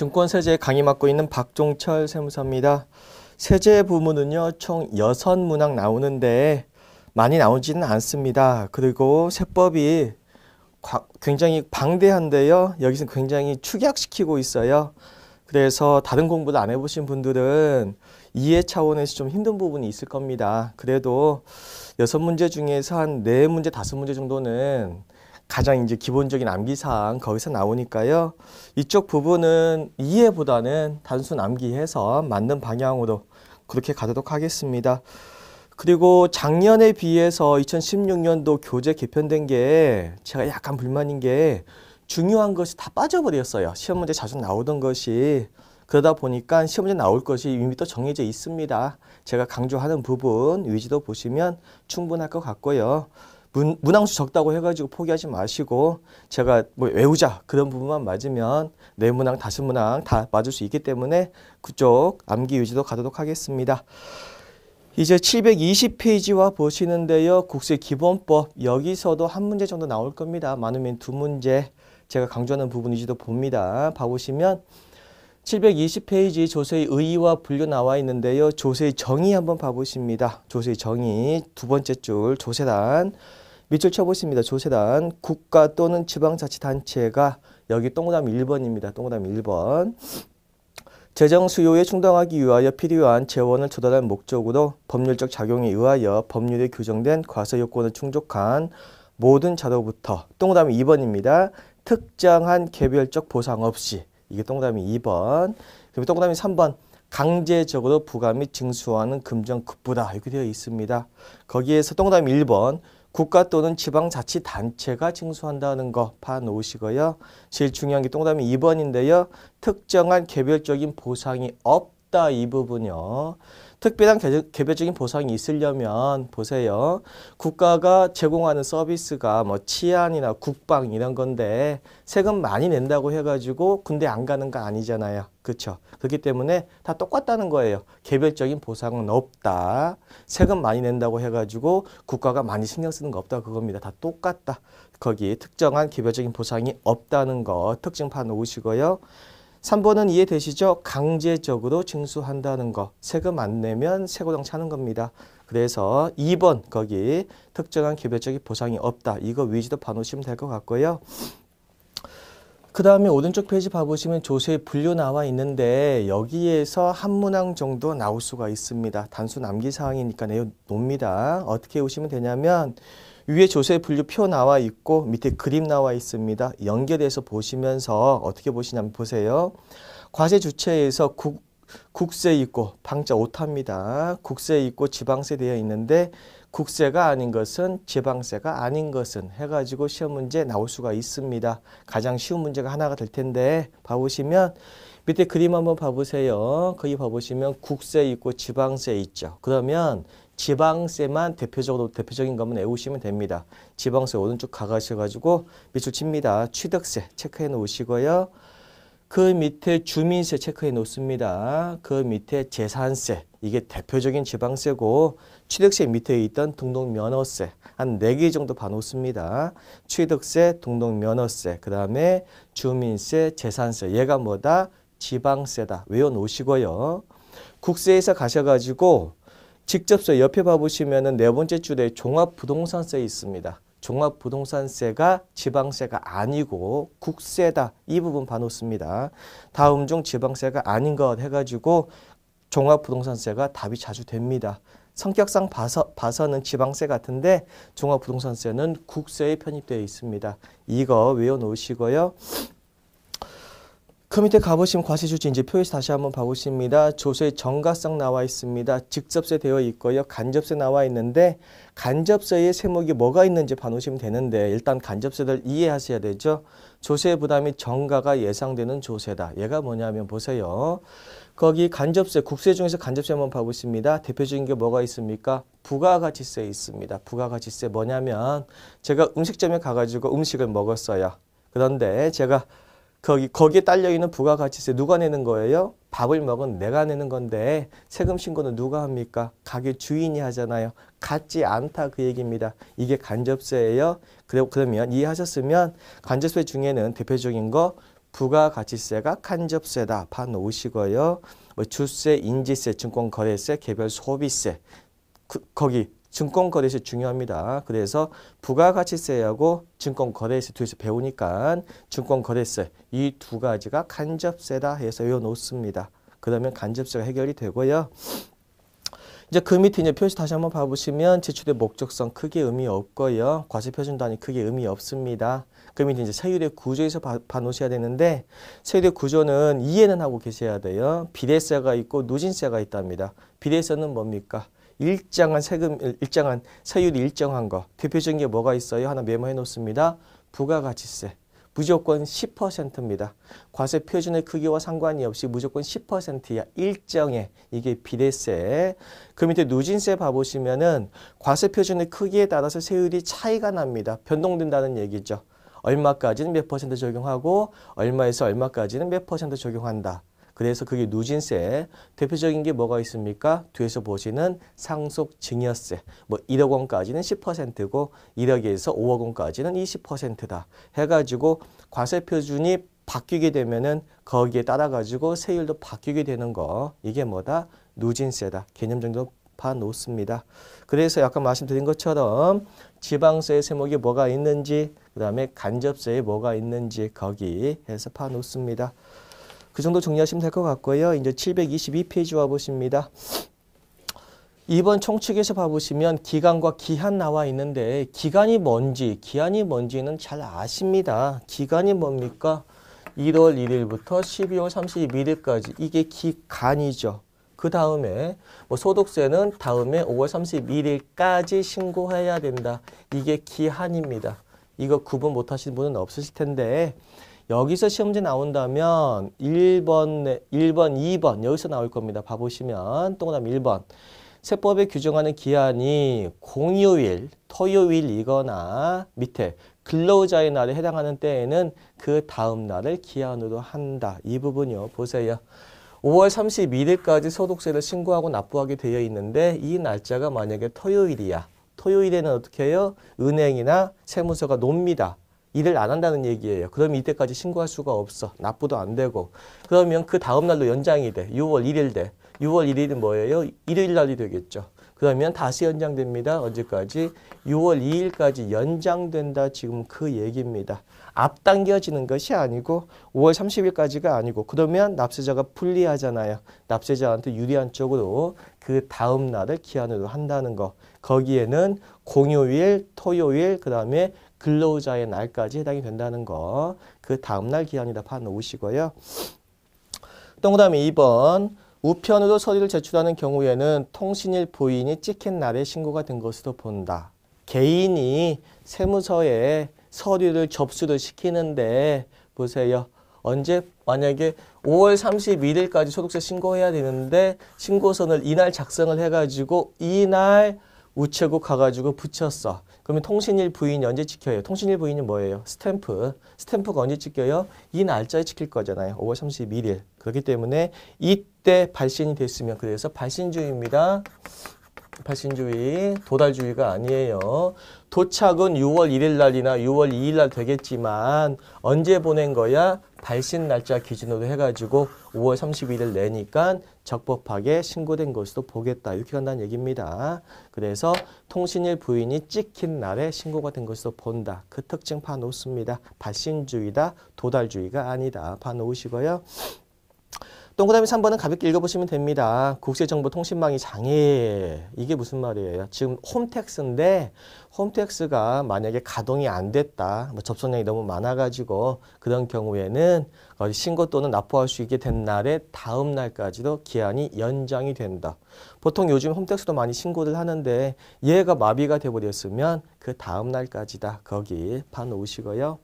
증권 세제 강의 맡고 있는 박종철 세무사입니다. 세제 부문은요, 총 6문항 나오는데 많이 나오지는 않습니다. 그리고 세법이 굉장히 방대한데요. 여기서 굉장히 축약시키고 있어요. 그래서 다른 공부를 안 해보신 분들은 이해 차원에서 좀 힘든 부분이 있을 겁니다. 그래도 여섯 문제 중에서 한 네 문제, 다섯 문제 정도는 가장 이제 기본적인 암기사항 거기서 나오니까요. 이쪽 부분은 이해보다는 단순 암기해서 맞는 방향으로 그렇게 가도록 하겠습니다. 그리고 작년에 비해서 2016년도 교재 개편된 게 제가 약간 불만인 게 중요한 것이 다 빠져버렸어요. 시험 문제 자주 나오던 것이. 그러다 보니까 시험 문제 나올 것이 이미 또 정해져 있습니다. 제가 강조하는 부분 위지도 보시면 충분할 것 같고요. 문, 문항수 적다고 해가지고 포기하지 마시고 제가 뭐 외우자 그런 부분만 맞으면 네 문항 다섯 문항 다 맞을 수 있기 때문에 그쪽 암기 유지도 가도록 하겠습니다. 이제 720페이지와 보시는데요. 국세 기본법 여기서도 한 문제 정도 나올 겁니다. 많으면 두 문제 제가 강조하는 부분이지도 봅니다. 봐보시면 720페이지 조세의 의의와 분류 나와 있는데요. 조세의 정의 한번 봐보십니다. 조세의 정의 두 번째 줄 조세단 밑줄 쳐보십니다. 조세단 국가 또는 지방자치단체가 여기 동그라미 1번입니다. 동그라미 1번 재정 수요에 충당하기 위하여 필요한 재원을 조달할 목적으로 법률적 작용에 의하여 법률에 규정된 과세 요건을 충족한 모든 자로부터 동그라미 2번입니다. 특정한 개별적 보상 없이 이게 동그라미 2번. 그리고 동그라미 3번. 강제적으로 부감이 징수하는 금전급부다 이렇게 되어 있습니다. 거기에서 동그라미 1번 국가 또는 지방자치단체가 징수한다는 거 파놓으시고요. 제일 중요한 게 동그라미 2번인데요. 특정한 개별적인 보상이 없다 이 부분이요. 특별한 개별적인 보상이 있으려면 보세요. 국가가 제공하는 서비스가 뭐 치안이나 국방 이런 건데 세금 많이 낸다고 해가지고 군대 안 가는 거 아니잖아요. 그렇죠. 그렇기 때문에 다 똑같다는 거예요. 개별적인 보상은 없다. 세금 많이 낸다고 해가지고 국가가 많이 신경 쓰는 거 없다 그겁니다. 다 똑같다. 거기 특정한 개별적인 보상이 없다는 거 특징 파놓으시고요. 3번은 이해되시죠? 강제적으로 징수한다는 거. 세금 안 내면 세고당 차는 겁니다. 그래서 2번 거기 특정한 개별적인 보상이 없다. 이거 위주로 봐놓으시면 될 것 같고요. 그 다음에 오른쪽 페이지 봐보시면 조세 분류 나와 있는데 여기에서 한 문항 정도 나올 수가 있습니다. 단순 암기 사항이니까 내용 놉니다. 어떻게 오시면 되냐면 위에 조세 분류 표 나와 있고 밑에 그림 나와 있습니다. 연결해서 보시면서 어떻게 보시냐면 보세요. 과세 주체에서 국, 국세 있고 방자 오타입니다. 국세 있고 지방세 되어 있는데 국세가 아닌 것은 지방세가 아닌 것은 해가지고 시험 문제 나올 수가 있습니다. 가장 쉬운 문제가 하나가 될 텐데 봐보시면 밑에 그림 한번 봐보세요. 거기 봐보시면 국세 있고 지방세 있죠. 그러면 지방세만 대표적으로 대표적인 것만 외우시면 됩니다. 지방세 오른쪽 가가셔가지고 밑줄 칩니다. 취득세 체크해 놓으시고요. 그 밑에 주민세 체크해 놓습니다. 그 밑에 재산세 이게 대표적인 지방세고 취득세 밑에 있던 등록면허세 한네개 정도 봐놓습니다. 취득세, 등록면허세, 그 다음에 주민세, 재산세 얘가 뭐다? 지방세다. 외워놓으시고요. 국세에서 가셔가지고 직접서 옆에 봐보시면은 네 번째 줄에 종합부동산세 있습니다. 종합부동산세가 지방세가 아니고 국세다 이 부분 봐놓습니다. 다음 중 지방세가 아닌 것 해가지고 종합부동산세가 답이 자주 됩니다. 성격상 봐서, 봐서는 지방세 같은데 종합부동산세는 국세에 편입되어 있습니다. 이거 외워놓으시고요. 그 밑에 가보시면 과세주지 표시 다시 한번 봐보십니다. 조세 정가성 나와 있습니다. 직접세 되어 있고요. 간접세 나와 있는데 간접세의 세목이 뭐가 있는지 봐놓으시면 되는데 일단 간접세를 이해하셔야 되죠. 조세 부담이 정가가 예상되는 조세다. 얘가 뭐냐면 보세요. 거기 간접세, 국세 중에서 간접세 한번 봐보십니다. 대표적인 게 뭐가 있습니까? 부가가치세 있습니다. 부가가치세 뭐냐면 제가 음식점에 가가지고 음식을 먹었어요. 그런데 제가 거기, 거기에 딸려있는 부가가치세 누가 내는 거예요? 밥을 먹은 내가 내는 건데 세금 신고는 누가 합니까? 가게 주인이 하잖아요. 같지 않다 그 얘기입니다. 이게 간접세예요. 그리고 그러면 이해하셨으면 간접세 중에는 대표적인 거 부가가치세가 간접세다. 반오시고요뭐 주세, 인지세, 증권거래세, 개별소비세 그, 거기 증권 거래시 중요합니다. 그래서 부가가치세하고 증권 거래세 둘이서 배우니까 증권 거래세 이 두 가지가 간접세다 해서 외워놓습니다. 그러면 간접세가 해결이 되고요. 이제 그 밑에 이제 표시 다시 한번 봐보시면 지출의 목적성 크게 의미 없고요. 과세표준 단위 크게 의미 없습니다. 그 밑에 이제 세율의 구조에서 봐, 놓으셔야 되는데 세율의 구조는 이해는 하고 계셔야 돼요. 비례세가 있고 누진세가 있답니다. 비례세는 뭡니까? 일정한 세금, 일정한 세율이 일정한 거. 대표적인 게 뭐가 있어요? 하나 메모해 놓습니다. 부가가치세. 무조건 10%입니다. 과세 표준의 크기와 상관이 없이 무조건 10%야 일정에 이게 비례세. 그 밑에 누진세 봐보시면은 과세 표준의 크기에 따라서 세율이 차이가 납니다. 변동된다는 얘기죠. 얼마까지는 몇 퍼센트 적용하고 얼마에서 얼마까지는 몇 퍼센트 적용한다. 그래서 그게 누진세. 대표적인 게 뭐가 있습니까? 뒤에서 보시는 상속 증여세. 뭐 1억 원까지는 10%고 1억에서 5억 원까지는 20%다. 해가지고 과세 표준이 바뀌게 되면은 거기에 따라가지고 세율도 바뀌게 되는 거. 이게 뭐다? 누진세다. 개념 정도 놓습니다. 그래서 아까 말씀드린 것처럼 지방세의 세목이 뭐가 있는지 그 다음에 간접세에 뭐가 있는지 거기 해서 파놓습니다. 그 정도 정리하시면 될 것 같고요. 이제 722페이지 와보십니다. 이번 총칙에서 봐보시면 기간과 기한 나와 있는데 기간이 뭔지 기한이 뭔지는 잘 아십니다. 기간이 뭡니까? 1월 1일부터 12월 31일까지 이게 기간이죠. 그 다음에 뭐 소득세는 다음에 5월 31일까지 신고해야 된다. 이게 기한입니다. 이거 구분 못하시는 분은 없으실 텐데 여기서 시험지 나온다면 1번, 1번, 2번 여기서 나올 겁니다. 봐보시면 또그라미 1번. 세법에 규정하는 기한이 공휴일, 토요일이거나 밑에 근로자의 날에 해당하는 때에는 그 다음 날을 기한으로 한다. 이 부분요. 보세요. 5월 31일까지 소득세를 신고하고 납부하게 되어 있는데 이 날짜가 만약에 토요일이야. 토요일에는 어떻게 해요? 은행이나 세무서가 놉니다. 일을 안 한다는 얘기예요. 그럼 이때까지 신고할 수가 없어. 납부도 안 되고. 그러면 그 다음 날로 연장이 돼. 6월 1일 돼. 6월 1일은 뭐예요? 일요일 날이 되겠죠. 그러면 다시 연장됩니다. 언제까지? 6월 2일까지 연장된다. 지금 그 얘기입니다. 앞당겨지는 것이 아니고 5월 30일까지가 아니고 그러면 납세자가 불리하잖아요. 납세자한테 유리한 쪽으로 그 다음 날을 기한으로 한다는 거. 거기에는 공휴일, 토요일, 그 다음에 근로자의 날까지 해당이 된다는 거. 그 다음날 기한이다 파놓으시고요. 동그다음 2번. 우편으로 서류를 제출하는 경우에는 통신일 부인이 찍힌 날에 신고가 된 것으로 본다. 개인이 세무서에 서류를 접수를 시키는데 보세요. 언제 만약에 5월 31일까지 소득세 신고해야 되는데 신고서를 이날 작성을 해가지고 이날 우체국 가가지고 붙였어. 그러면 통신일 부인이 언제 찍혀요? 통신일 부인이 뭐예요? 스탬프. 스탬프가 언제 찍혀요? 이 날짜에 찍힐 거잖아요. 5월 31일. 그렇기 때문에 이때 발신이 됐으면 그래서 발신주의입니다. 발신주의, 도달주의가 아니에요. 도착은 6월 1일 날이나 6월 2일 날 되겠지만 언제 보낸 거야? 발신 날짜 기준으로 해가지고 5월 31일 내니까 적법하게 신고된 것으로 보겠다. 이렇게 간다는 얘기입니다. 그래서 통신일 부인이 찍힌 날에 신고가 된 것으로 본다. 그 특징 파놓습니다. 발신주의다. 도달주의가 아니다. 파놓으시고요. 동그라미 3번은 가볍게 읽어보시면 됩니다. 국세정보통신망이 장애. 이게 무슨 말이에요? 지금 홈택스인데 홈택스가 만약에 가동이 안 됐다. 뭐 접속량이 너무 많아가지고 그런 경우에는 신고 또는 납부할 수 있게 된 날의 다음 날까지도 기한이 연장이 된다. 보통 요즘 홈택스도 많이 신고를 하는데 얘가 마비가 돼버렸으면 그 다음 날까지다. 거기 파놓으시고요.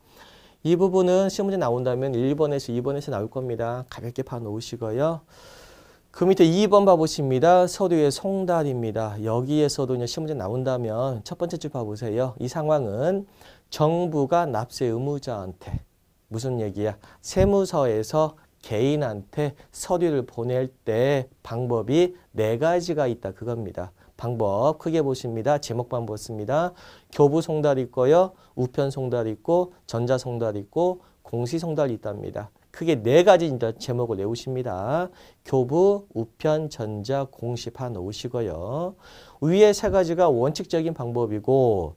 이 부분은 시험문제 나온다면 1번에서 2번에서 나올 겁니다. 가볍게 파놓으시고요. 그 밑에 2번 봐보십니다. 서류의 송달입니다. 여기에서도 이제 시험문제 나온다면 첫 번째 줄 봐보세요. 이 상황은 정부가 납세 의무자한테 무슨 얘기야? 세무서에서 개인한테 서류를 보낼 때 방법이 네 가지가 있다 그겁니다. 방법 크게 보십니다. 제목만 보습니다. 교부 송달 있고요. 우편 송달 있고 전자 송달 있고 공시 송달 이 있답니다. 크게 네 가지 제목을 내우십니다 교부, 우편, 전자, 공시 파놓으시고요. 위에 세 가지가 원칙적인 방법이고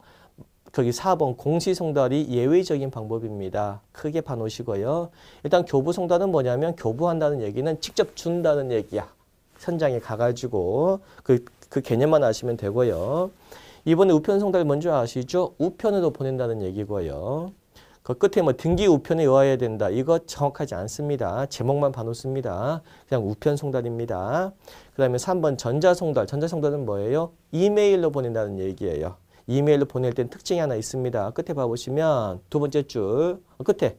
거기 4번 공시송달이 예외적인 방법입니다. 크게 파놓으시고요. 일단 교부송달은 뭐냐면 교부한다는 얘기는 직접 준다는 얘기야. 현장에 가가지고 그그 개념만 아시면 되고요. 이번에 우편 송달 뭔지 아시죠? 우편으로 보낸다는 얘기고요. 그 끝에 뭐 등기 우편에 의하여 된다. 이거 정확하지 않습니다. 제목만 봐놓습니다. 그냥 우편 송달입니다. 그 다음에 3번 전자송달. 전자송달은 뭐예요? 이메일로 보낸다는 얘기예요. 이메일로 보낼 땐 특징이 하나 있습니다. 끝에 봐보시면 두 번째 줄 어, 끝에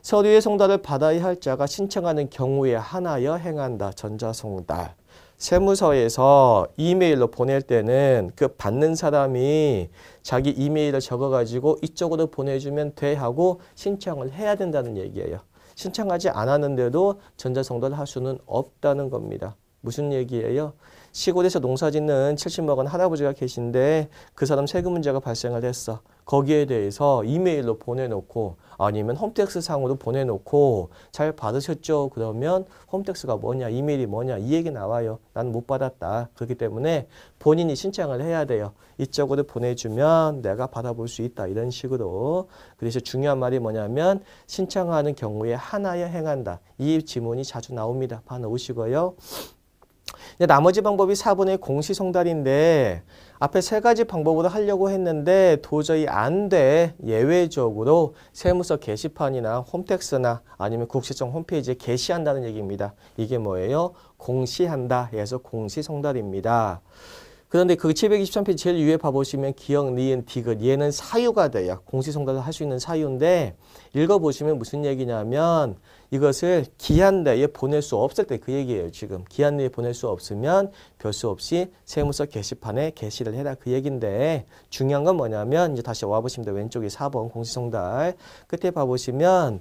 서류의 송달을 받아야 할 자가 신청하는 경우에 하나여 행한다. 전자송달. 세무서에서 이메일로 보낼 때는 그 받는 사람이 자기 이메일을 적어가지고 이쪽으로 보내주면 돼 하고 신청을 해야 된다는 얘기예요. 신청하지 않았는데도 전자송도를할 수는 없다는 겁니다. 무슨 얘기예요? 시골에서 농사 짓는 70억 원 할아버지가 계신데 그 사람 세금 문제가 발생을 했어. 거기에 대해서 이메일로 보내놓고 아니면 홈택스 상으로 보내놓고 잘 받으셨죠? 그러면 홈택스가 뭐냐 이메일이 뭐냐 이 얘기 나와요. 난 못 받았다. 그렇기 때문에 본인이 신청을 해야 돼요. 이쪽으로 보내주면 내가 받아볼 수 있다. 이런 식으로 그래서 중요한 말이 뭐냐면 신청하는 경우에 하나에 행한다. 이 지문이 자주 나옵니다. 봐놓으시고요 나머지 방법이 4분의 공시송달인데 앞에 세 가지 방법으로 하려고 했는데 도저히 안 돼. 예외적으로 세무서 게시판이나 홈택스나 아니면 국세청 홈페이지에 게시한다는 얘기입니다. 이게 뭐예요? 공시한다. 해서 공시송달입니다. 그런데 그 723페이지 제일 위에 봐보시면 기억, 니은, 디귿 얘는 사유가 돼요. 공시송달을 할 수 있는 사유인데 읽어보시면 무슨 얘기냐면 이것을 기한 내에 보낼 수 없을 때 그 얘기예요. 지금 기한 내에 보낼 수 없으면 별수 없이 세무서 게시판에 게시를 해라 그 얘긴데 중요한 건 뭐냐면 이제 다시 와보시면 왼쪽이 4번 공시송달 끝에 봐보시면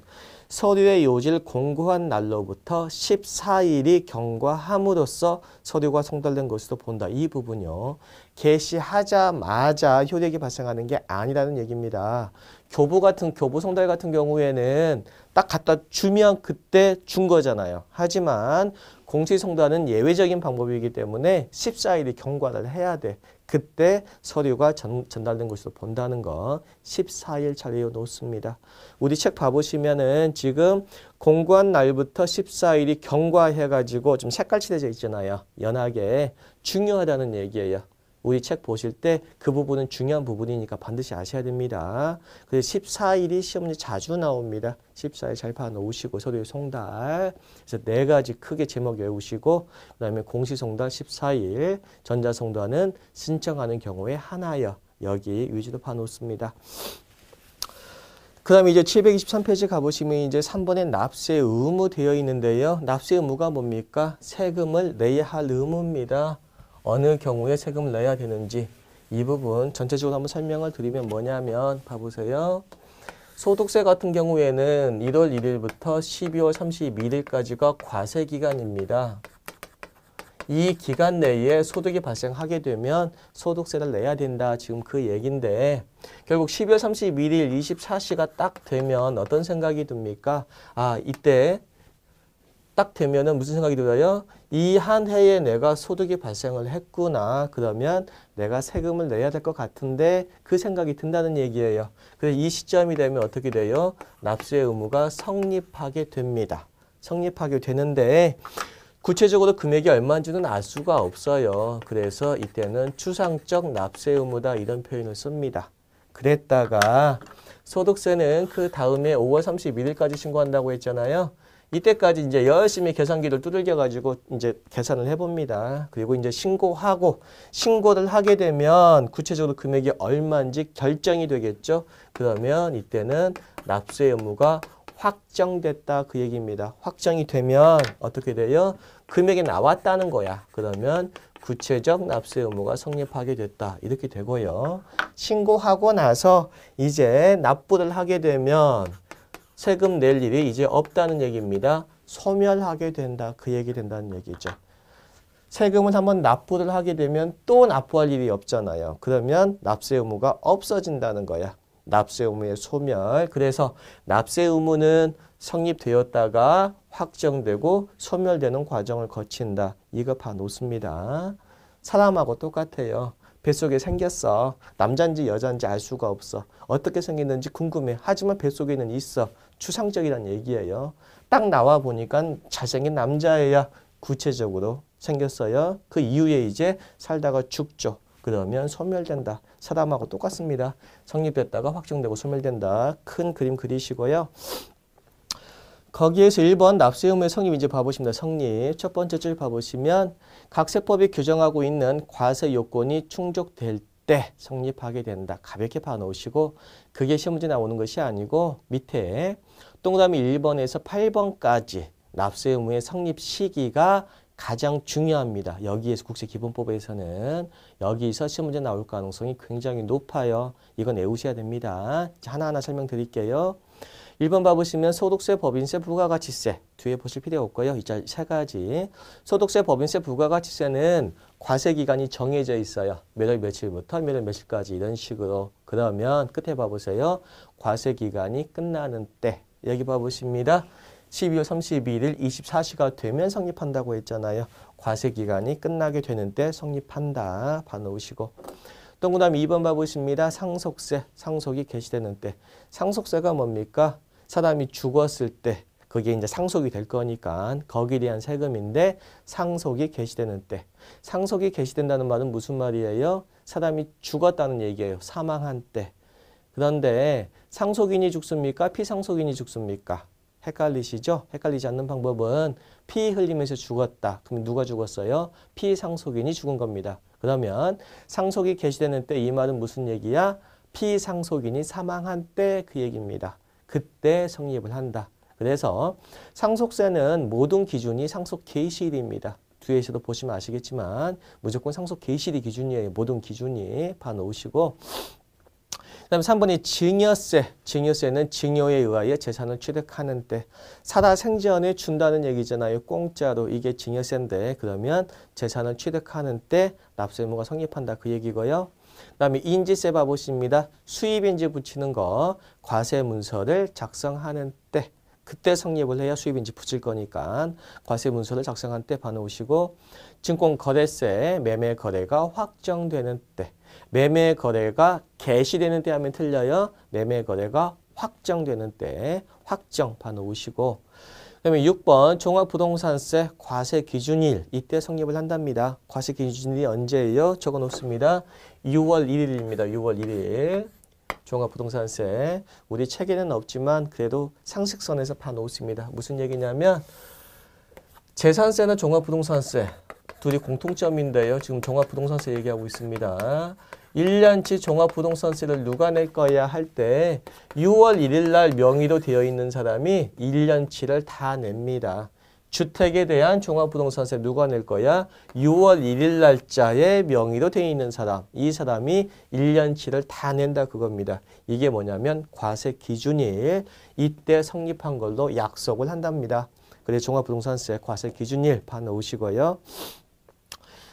서류의 요지를 공고한 날로부터 14일이 경과함으로써 서류가 송달된 것으로 본다. 이 부분요. 개시하자마자 효력이 발생하는 게 아니라는 얘기입니다. 교부 같은 교부 성달 같은 경우에는 딱 갖다 주면 그때 준 거잖아요. 하지만 공시성단은 예외적인 방법이기 때문에 14일이 경과를 해야 돼. 그때 서류가 전, 달된 것으로 본다는 거 14일 자리에 놓습니다. 우리 책 봐보시면은 지금 공고 날부터 14일이 경과해가지고 좀 색깔 칠해져 있잖아요. 연하게 중요하다는 얘기예요. 우리 책 보실 때 그 부분은 중요한 부분이니까 반드시 아셔야 됩니다. 그래서 14일이 시험지 자주 나옵니다. 14일 잘파 놓으시고 서류 송달 그래서 네 가지 크게 제목 외우시고 그다음에 공시송달 14일 전자송달은 신청하는 경우에 하나여 여기 위주로 파놓습니다. 그 다음에 이제 723페이지 가보시면 이제 3번에 납세 의무 되어 있는데요. 납세 의무가 뭡니까? 세금을 내야 할 의무입니다. 어느 경우에 세금을 내야 되는지 이 부분 전체적으로 한번 설명을 드리면 뭐냐면 봐보세요. 소득세 같은 경우에는 1월 1일부터 12월 31일까지가 과세 기간입니다. 이 기간 내에 소득이 발생하게 되면 소득세를 내야 된다. 지금 그 얘긴데 결국 12월 31일 24시가 딱 되면 어떤 생각이 듭니까? 아 이때 딱 되면은 무슨 생각이 들어요? 이한 해에 내가 소득이 발생을 했구나. 그러면 내가 세금을 내야 될 것 같은데 그 생각이 든다는 얘기예요. 그래서 이 시점이 되면 어떻게 돼요? 납세의 무가 성립하게 됩니다. 성립하게 되는데 구체적으로 금액이 얼마인지는 알 수가 없어요. 그래서 이때는 추상적 납세 의무다 이런 표현을 씁니다. 그랬다가 소득세는 그 다음에 5월 31일까지 신고한다고 했잖아요. 이때까지 이제 열심히 계산기를 두들겨 가지고 이제 계산을 해봅니다. 그리고 이제 신고하고 신고를 하게 되면 구체적으로 금액이 얼마인지 결정이 되겠죠. 그러면 이때는 납세 의무가 확정됐다 그 얘기입니다. 확정이 되면 어떻게 돼요? 금액이 나왔다는 거야. 그러면 구체적 납세 의무가 성립하게 됐다. 이렇게 되고요. 신고하고 나서 이제 납부를 하게 되면 세금 낼 일이 이제 없다는 얘기입니다. 소멸하게 된다. 그 얘기 된다는 얘기죠. 세금을 한번 납부를 하게 되면 또 납부할 일이 없잖아요. 그러면 납세 의무가 없어진다는 거야. 납세 의무의 소멸. 그래서 납세 의무는 성립되었다가 확정되고 소멸되는 과정을 거친다. 이거 봐놓습니다 사람하고 똑같아요. 뱃속에 생겼어. 남잔지 여잔지 알 수가 없어. 어떻게 생겼는지 궁금해. 하지만 뱃속에는 있어. 추상적이라는 얘기예요. 딱 나와 보니까 잘생긴 남자애야 구체적으로 생겼어요. 그 이후에 이제 살다가 죽죠. 그러면 소멸된다. 사람하고 똑같습니다. 성립됐다가 확정되고 소멸된다. 큰 그림 그리시고요. 거기에서 1번 납세의무의 성립 이제 봐보십니다. 성립. 첫 번째 줄 봐보시면 각세법이 규정하고 있는 과세 요건이 충족될 때 성립하게 된다. 가볍게 봐놓으시고 그게 시험지 나오는 것이 아니고 밑에 동그라미 1번에서 8번까지 납세 의무의 성립 시기가 가장 중요합니다. 여기에서 국세기본법에서는 여기서 시험 문제 나올 가능성이 굉장히 높아요. 이건 외우셔야 됩니다. 하나하나 설명드릴게요. 1번 봐보시면 소득세, 법인세, 부가가치세 뒤에 보실 필요 없고요. 이제 세 가지. 소득세, 법인세, 부가가치세는 과세기간이 정해져 있어요. 몇월 며칠부터 몇월 며칠까지 이런 식으로. 그러면 끝에 봐보세요. 과세기간이 끝나는 때 여기 봐보십니다. 12월 31일 24시가 되면 성립한다고 했잖아요. 과세기간이 끝나게 되는 데 성립한다. 봐놓으시고. 동그다음 2번 봐보십니다. 상속세, 상속이 개시되는 때. 상속세가 뭡니까? 사람이 죽었을 때 그게 이제 상속이 될 거니까 거기에 대한 세금인데 상속이 개시되는 때. 상속이 개시된다는 말은 무슨 말이에요? 사람이 죽었다는 얘기예요. 사망한 때. 그런데 상속인이 죽습니까? 피상속인이 죽습니까? 헷갈리시죠? 헷갈리지 않는 방법은 피 흘리면서 죽었다. 그럼 누가 죽었어요? 피상속인이 죽은 겁니다. 그러면 상속이 개시되는 때 이 말은 무슨 얘기야? 피상속인이 사망한 때 그 얘기입니다. 그때 성립을 한다. 그래서 상속세는 모든 기준이 상속 개시일입니다. 뒤에서도 보시면 아시겠지만 무조건 상속 개시일 기준이에요. 모든 기준이 봐놓으시고 그 다음에 3번이 증여세. 증여세는 증여에 의하여 재산을 취득하는 때. 사다 생전에 준다는 얘기잖아요. 공짜로. 이게 증여세인데 그러면 재산을 취득하는 때 납세 의무가 성립한다. 그 얘기고요. 그다음에 인지세 봐보십니다. 수입인지 붙이는 거 과세 문서를 작성하는 때 그때 성립을 해야 수입인지 붙일 거니까 과세 문서를 작성한 때 봐놓으시고 증권 거래세 매매 거래가 확정되는 때 매매 거래가 개시되는 때 하면 틀려요. 매매 거래가 확정되는 때 확정파 놓으시고 그다음에 6번 종합부동산세 과세 기준일 이때 성립을 한답니다. 과세 기준일이 언제예요? 적어놓습니다. 6월 1일입니다. 6월 1일 종합부동산세 우리 책에는 없지만 그래도 상식선에서 파놓습니다. 무슨 얘기냐면 재산세나 종합부동산세 둘이 공통점인데요. 지금 종합부동산세 얘기하고 있습니다. 1년치 종합부동산세를 누가 낼 거야 할 때 6월 1일 날 명의로 되어 있는 사람이 1년치를 다 냅니다. 주택에 대한 종합부동산세 누가 낼 거야? 6월 1일 날짜에 명의로 되어 있는 사람. 이 사람이 1년치를 다 낸다 그겁니다. 이게 뭐냐면 과세 기준일 이때 성립한 걸로 약속을 한답니다. 그래서 종합부동산세 과세 기준일 봐놓으시고요.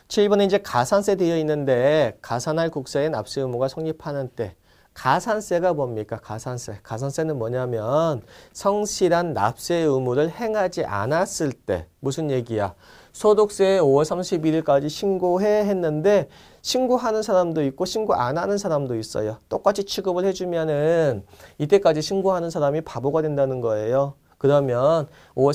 7번은 이제 가산세 되어 있는데 가산할 국세의 납세 의무가 성립하는 때 가산세가 뭡니까? 가산세. 가산세는 뭐냐면 성실한 납세 의무를 행하지 않았을 때 무슨 얘기야? 소득세 5월 31일까지 신고해 했는데 신고하는 사람도 있고 신고 안 하는 사람도 있어요. 똑같이 취급을 해주면은 이때까지 신고하는 사람이 바보가 된다는 거예요. 그러면 5월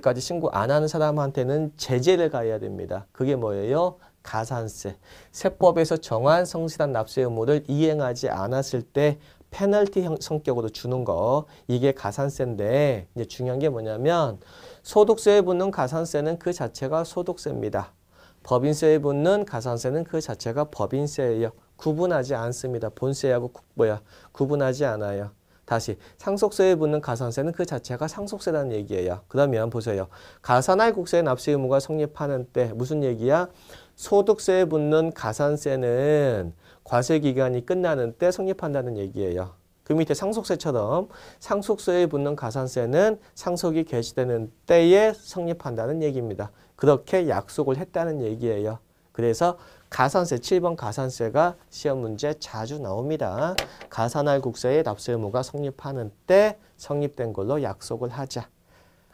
31일까지 신고 안 하는 사람한테는 제재를 가해야 됩니다. 그게 뭐예요? 가산세. 세법에서 정한 성실한 납세 의무를 이행하지 않았을 때 페널티 성격으로 주는 거 이게 가산세인데 이제 중요한 게 뭐냐면 소득세에 붙는 가산세는 그 자체가 소득세입니다. 법인세에 붙는 가산세는 그 자체가 법인세예요. 구분하지 않습니다. 본세하고 국보야 구분하지 않아요. 다시 상속세에 붙는 가산세는 그 자체가 상속세라는 얘기예요. 그러면 보세요. 가산할 국세 납세 의무가 성립하는 때 무슨 얘기야? 소득세에 붙는 가산세는 과세기간이 끝나는 때 성립한다는 얘기예요. 그 밑에 상속세처럼 상속세에 붙는 가산세는 상속이 개시되는 때에 성립한다는 얘기입니다. 그렇게 약속을 했다는 얘기예요. 그래서 가산세, 7번 가산세가 시험 문제 자주 나옵니다. 가산할 국세에 납세 의무가 성립하는 때 성립된 걸로 약속을 하자.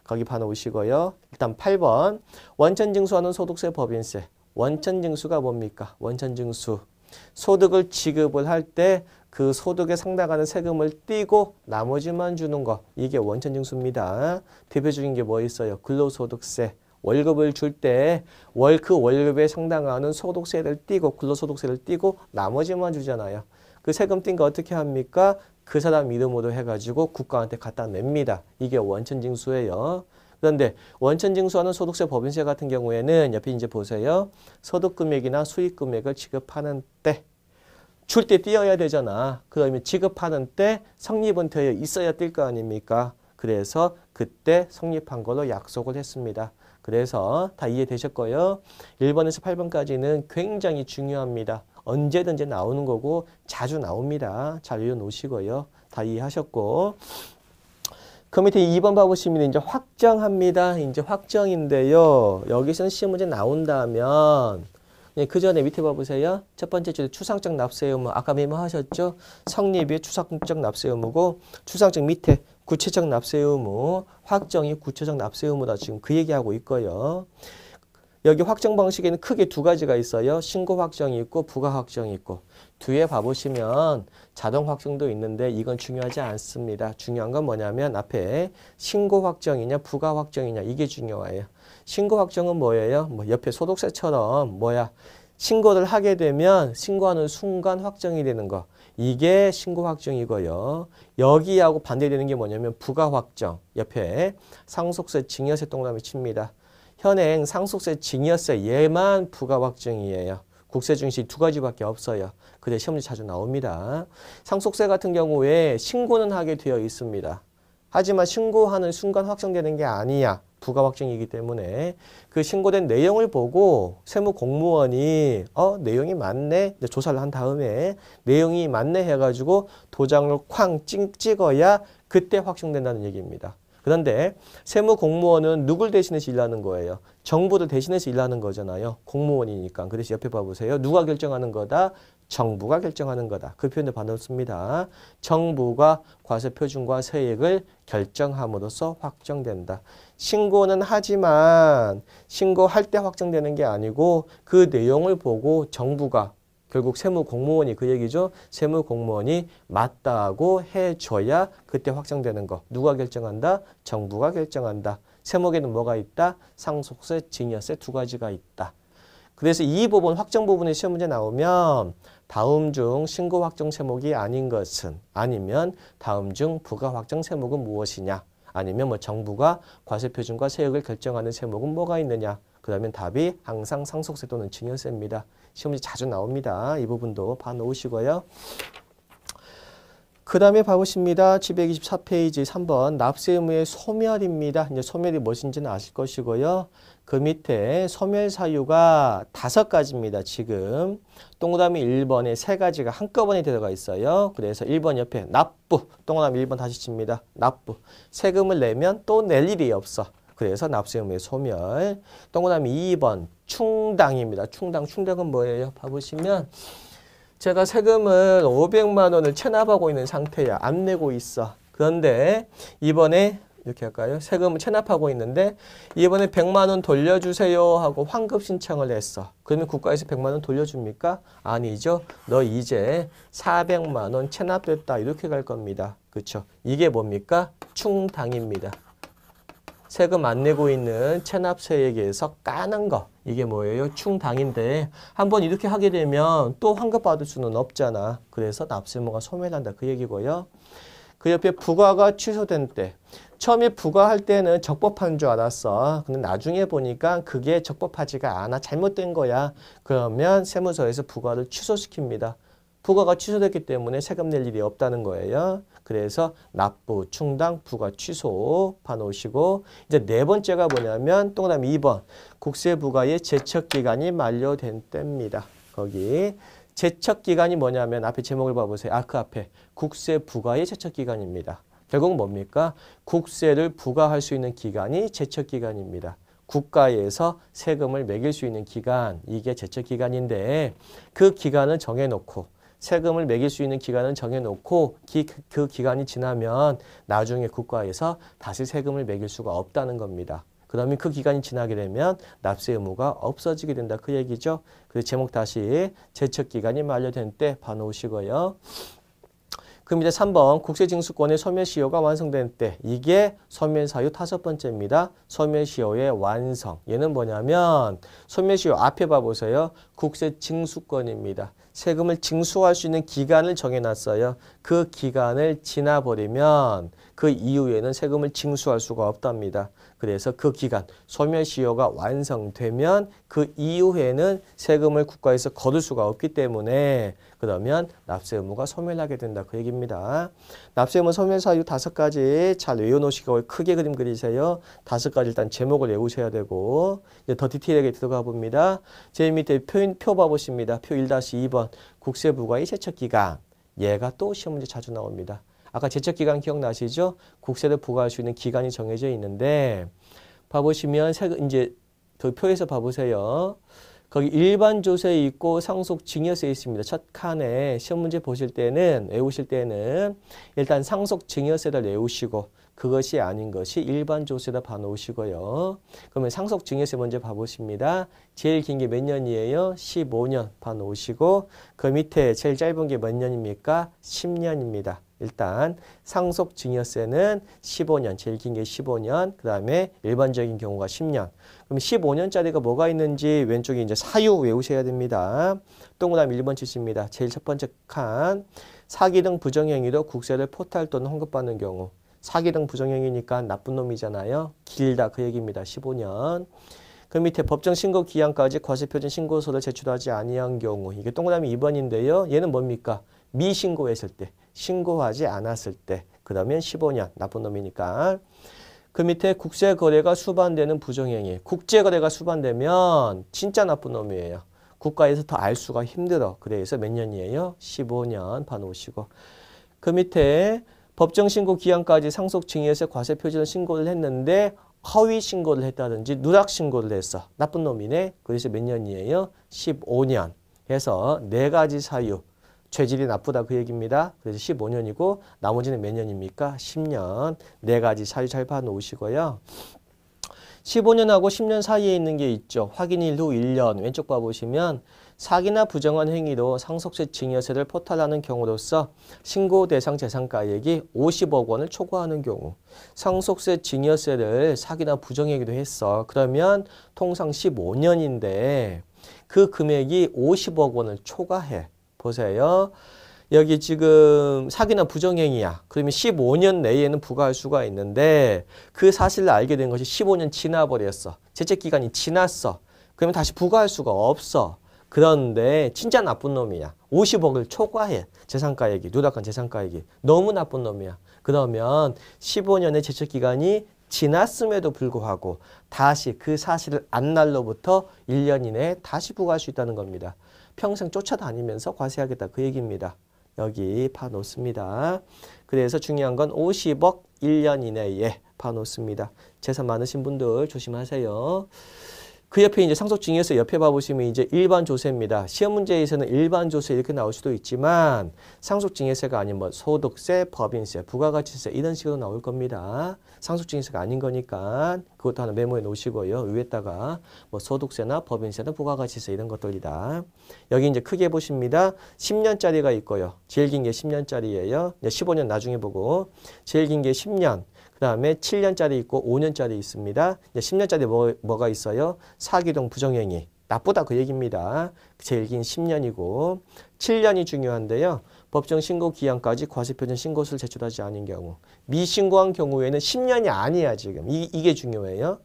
거기 봐놓으시고요. 일단 8번 원천 징수하는 소득세 법인세. 원천 징수가 뭡니까? 원천 징수. 소득을 지급을 할 때 그 소득에 상당하는 세금을 떼고 나머지만 주는 거. 이게 원천 징수입니다. 대표적인 게 뭐 있어요? 근로소득세. 월급을 줄 때월그 월급에 상당하는 소득세를 떼고 근로소득세를 떼고 나머지만 주잖아요. 그 세금 띈 거 어떻게 합니까? 그 사람 이름으로 해가지고 국가한테 갖다 냅니다. 이게 원천징수예요. 그런데 원천징수하는 소득세 법인세 같은 경우에는 옆에 이제 보세요. 소득금액이나 수익금액을 지급하는 때 줄 때 띄어야 되잖아. 그러면 지급하는 때 성립은 되어 있어야 될거 아닙니까? 그래서 그때 성립한 걸로 약속을 했습니다. 그래서 다 이해되셨고요. 1번에서 8번까지는 굉장히 중요합니다. 언제든지 나오는 거고 자주 나옵니다. 잘 읽어놓으시고요. 다 이해하셨고 그 밑에 2번 봐보시면 이제 확정합니다. 이제 확정인데요. 여기서는 시험문제 나온다면 네, 그 전에 밑에 봐보세요. 첫 번째 줄 추상적 납세 의무. 아까 메모하셨죠? 성립이 추상적 납세 의무고 추상적 밑에 구체적 납세 의무, 확정이 구체적 납세 의무다. 지금 그 얘기하고 있고요. 여기 확정 방식에는 크게 두 가지가 있어요. 신고 확정이 있고 부가 확정이 있고 뒤에 봐보시면 자동 확정도 있는데 이건 중요하지 않습니다. 중요한 건 뭐냐면 앞에 신고 확정이냐 부가 확정이냐 이게 중요해요. 신고 확정은 뭐예요? 뭐 옆에 소득세처럼 뭐야 신고를 하게 되면 신고하는 순간 확정이 되는 거. 이게 신고 확정이고요. 여기하고 반대되는 게 뭐냐면 부가 확정 옆에 상속세 증여세 동그이 칩니다. 현행 상속세 증여세 얘만 부가 확정이에요. 국세 증시 두 가지밖에 없어요. 그래 시험지 자주 나옵니다. 상속세 같은 경우에 신고는 하게 되어 있습니다. 하지만 신고하는 순간 확정되는 게 아니야. 부가 확정이기 때문에 그 신고된 내용을 보고 세무 공무원이 어 내용이 맞네 조사를 한 다음에 내용이 맞네 해가지고 도장을 쾅 찍, 찍어야 그때 확정된다는 얘기입니다. 그런데 세무 공무원은 누굴 대신해서 일하는 거예요? 정부를 대신해서 일하는 거잖아요. 공무원이니까. 그래서 옆에 봐보세요. 누가 결정하는 거다? 정부가 결정하는 거다. 그 표현을 반았습니다 정부가 과세 표준과 세액을 결정함으로써 확정된다. 신고는 하지만 신고할 때 확정되는 게 아니고 그 내용을 보고 정부가 결국 세무공무원이 그 얘기죠. 세무공무원이 맞다고 해줘야 그때 확정되는 거. 누가 결정한다? 정부가 결정한다. 세목에는 뭐가 있다? 상속세, 증여세 두 가지가 있다. 그래서 이 부분 확정 부분에 시험 문제 나오면 다음 중 신고 확정 세목이 아닌 것은 아니면 다음 중 부가 확정 세목은 무엇이냐 아니면 뭐 정부가 과세 표준과 세액을 결정하는 세목은 뭐가 있느냐 그러면 답이 항상 상속세 또는 증여세입니다. 시험 문제 자주 나옵니다. 이 부분도 봐놓으시고요. 그 다음에 봐보십니다. 724페이지 3번 납세 의무의 소멸입니다. 이제 소멸이 무엇인지는 아실 것이고요. 그 밑에 소멸 사유가 다섯 가지입니다. 지금 동그라미 1번에 세 가지가 한꺼번에 들어가 있어요. 그래서 1번 옆에 납부 동그라미 1번 다시 칩니다. 납부 세금을 내면 또 낼 일이 없어. 그래서 납세의무의 소멸 동그라미 2번 충당입니다. 충당 충당은 뭐예요? 봐보시면 제가 세금을 500만 원을 체납하고 있는 상태야. 안 내고 있어. 그런데 이번에 이렇게 할까요? 세금을 체납하고 있는데 이번에 100만 원 돌려주세요 하고 환급 신청을 했어. 그러면 국가에서 100만 원 돌려줍니까? 아니죠. 너 이제 400만 원 체납됐다 이렇게 갈 겁니다. 그렇죠? 이게 뭡니까? 충당입니다. 세금 안 내고 있는 체납세액에서 까는 거. 이게 뭐예요? 충당인데 한번 이렇게 하게 되면 또 환급받을 수는 없잖아. 그래서 납세무가 소멸한다. 그 얘기고요. 그 옆에 부과가 취소된 때 처음에 부과할 때는 적법한 줄 알았어. 근데 나중에 보니까 그게 적법하지가 않아. 잘못된 거야. 그러면 세무서에서 부과를 취소시킵니다. 부과가 취소됐기 때문에 세금 낼 일이 없다는 거예요. 그래서 납부, 충당, 부과 취소 봐놓으시고 이제 네 번째가 뭐냐면 동그라 2번 국세부과의 제척기간이 만료된 때입니다. 거기 제척기간이 뭐냐면 앞에 제목을 봐보세요. 아크 그 앞에 국세부과의 제척기간입니다. 결국 뭡니까? 국세를 부과할 수 있는 기간이 제척기간입니다. 국가에서 세금을 매길 수 있는 기간, 이게 제척기간인데 그 기간을 정해놓고 세금을 매길 수 있는 기간은 정해놓고 기, 그 기간이 지나면 나중에 국가에서 다시 세금을 매길 수가 없다는 겁니다. 그러면 그 기간이 지나게 되면 납세 의무가 없어지게 된다 그 얘기죠. 그 제목 다시 제척기간이 만료된 때 봐놓으시고요. 그 밑에 3번 국세징수권의 소멸시효가 완성된 때 이게 소멸사유 다섯 번째입니다. 서면시효의 완성. 얘는 뭐냐면 서면시효 앞에 봐보세요. 국세징수권입니다. 세금을 징수할 수 있는 기간을 정해놨어요. 그 기간을 지나버리면 그 이후에는 세금을 징수할 수가 없답니다. 그래서 그 기간 소멸시효가 완성되면 그 이후에는 세금을 국가에서 거둘 수가 없기 때문에 그러면 납세 의무가 소멸하게 된다 그 얘기입니다. 납세 의무 소멸 사유 다섯 가지 잘 외워놓으시고 크게 그림 그리세요. 다섯 가지 일단 제목을 외우셔야 되고 이제 더 디테일하게 들어가 봅니다. 제일 밑에 표인 표 봐보십니다. 표 1-2번 국세부과의 세척기간 얘가 또 시험 문제 자주 나옵니다. 아까 제척기간 기억나시죠? 국세를 부과할 수 있는 기간이 정해져 있는데 봐보시면 그, 이제 그 표에서 봐보세요. 거기 일반 조세 있고 상속 증여세 있습니다. 첫 칸에 시험 문제 보실 때는 외우실 때는 일단 상속 증여세를 외우시고 그것이 아닌 것이 일반 조세다 봐놓으시고요. 그러면 상속 증여세 먼저 봐보십니다. 제일 긴 게 몇 년이에요? 15년 봐놓으시고 그 밑에 제일 짧은 게 몇 년입니까? 10년입니다. 일단 상속 증여세는 15년, 제일 긴 게 15년, 그 다음에 일반적인 경우가 10년. 그럼 15년짜리가 뭐가 있는지 왼쪽에 이제 사유 외우셔야 됩니다. 동그라미 1번 치십니다. 제일 첫 번째 칸, 사기 등 부정행위로 국세를 포탈 또는 환급받는 경우. 사기 등 부정행위니까 나쁜 놈이잖아요. 길다 그 얘기입니다. 15년. 그 밑에 법정 신고 기한까지 과세표준 신고서를 제출하지 아니한 경우 이게 동그라미 2번인데요. 얘는 뭡니까? 미신고했을 때 신고하지 않았을 때 그러면 15년 나쁜 놈이니까 그 밑에 국제거래가 수반되는 부정행위 국제거래가 수반되면 진짜 나쁜 놈이에요. 국가에서 더 알 수가 힘들어. 그래서 몇 년이에요? 15년 반오시고그 밑에 법정신고 기한까지 상속 증여세 과세 표준을 신고를 했는데 허위 신고를 했다든지 누락 신고를 했어. 나쁜 놈이네. 그래서 몇 년이에요? 15년. 해서 네 가지 사유. 죄질이 나쁘다 그 얘기입니다. 그래서 15년이고 나머지는 몇 년입니까? 10년. 네 가지 살살 봐놓으시고요. 15년하고 10년 사이에 있는 게 있죠. 확인일 후 1년 왼쪽 봐보시면 사기나 부정한 행위로 상속세 증여세를 포탈하는 경우로서 신고 대상 재산가액이 50억 원을 초과하는 경우 상속세 증여세를 사기나 부정행위로 했어. 그러면 통상 15년인데 그 금액이 50억 원을 초과해. 보세요. 여기 지금 사기나 부정행위야. 그러면 15년 내에는 부과할 수가 있는데 그 사실을 알게 된 것이 15년 지나버렸어. 제책기간이 지났어. 그러면 다시 부과할 수가 없어. 그런데 진짜 나쁜 놈이야. 50억을 초과해. 재산가액이. 누락한 재산가액이. 너무 나쁜 놈이야. 그러면 15년의 제책기간이 지났음에도 불구하고 다시 그 사실을 안 날로부터 1년 이내에 다시 부과할 수 있다는 겁니다. 평생 쫓아다니면서 과세하겠다 그 얘기입니다. 여기 파놓습니다. 그래서 중요한 건 50억 1년 이내에 파놓습니다. 재산 많으신 분들 조심하세요. 그 옆에 이제 상속증여서 옆에 봐보시면 이제 일반 조세입니다. 시험 문제에서는 일반 조세 이렇게 나올 수도 있지만 상속증여세가 아닌 뭐 소득세, 법인세, 부가가치세 이런 식으로 나올 겁니다. 상속증여세가 아닌 거니까 그것도 하나 메모해 놓으시고요. 위에다가 뭐 소득세나 법인세나 부가가치세 이런 것들이다. 여기 이제 크게 보십니다. 10년짜리가 있고요. 제일 긴 게 10년짜리예요. 15년 나중에 보고 제일 긴 게 10년. 그 다음에 7년짜리 있고 5년짜리 있습니다. 이제 10년짜리 뭐, 뭐가 있어요? 사기동 부정행위. 나쁘다 그 얘기입니다. 제일 긴 10년이고 7년이 중요한데요. 법정 신고 기한까지 과세표준 신고서를 제출하지 않은 경우 미신고한 경우에는 10년이 아니야 지금 이, 이게 중요해요.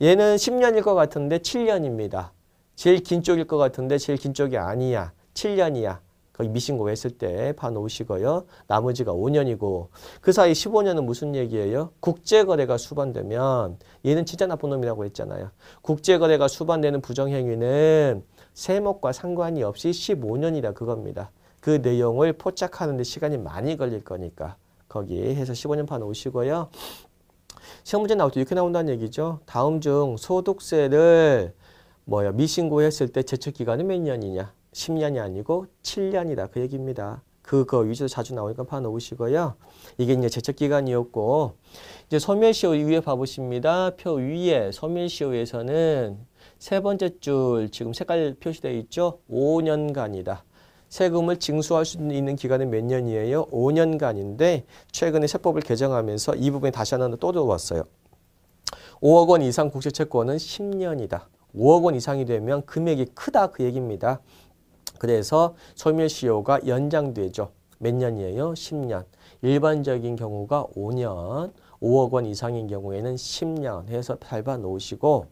얘는 10년일 것 같은데 7년입니다. 제일 긴 쪽일 것 같은데 제일 긴 쪽이 아니야. 7년이야. 거기 미신고 했을 때 파놓으시고요. 나머지가 5년이고 그 사이 15년은 무슨 얘기예요? 국제거래가 수반되면 얘는 진짜 나쁜 놈이라고 했잖아요. 국제거래가 수반되는 부정행위는 세목과 상관이 없이 15년이다 그겁니다. 그 내용을 포착하는 데 시간이 많이 걸릴 거니까 거기 해서 15년 파놓으시고요. 시험 문제 나올 때 이렇게 나온다는 얘기죠. 다음 중 소득세를 뭐야 미신고했을 때 제척 기간은 몇 년이냐? 10년이 아니고 7년이다. 그 얘기입니다. 그거 위주로 자주 나오니까 파놓으시고요. 이게 이제 제척기간이었고 이제 소멸시효 위에 봐보십니다. 표 위에 소멸시효에서는 세 번째 줄 지금 색깔 표시되어 있죠. 5년간이다. 세금을 징수할 수 있는 기간은 몇 년이에요? 5년간인데 최근에 세법을 개정하면서 이 부분에 다시 하나 또 들어왔어요. 5억 원 이상 국제채권은 10년이다. 5억 원 이상이 되면 금액이 크다 그 얘기입니다. 그래서 소멸시효가 연장되죠. 몇 년이에요? 10년. 일반적인 경우가 5년, 5억 원 이상인 경우에는 10년 해서 밟아 놓으시고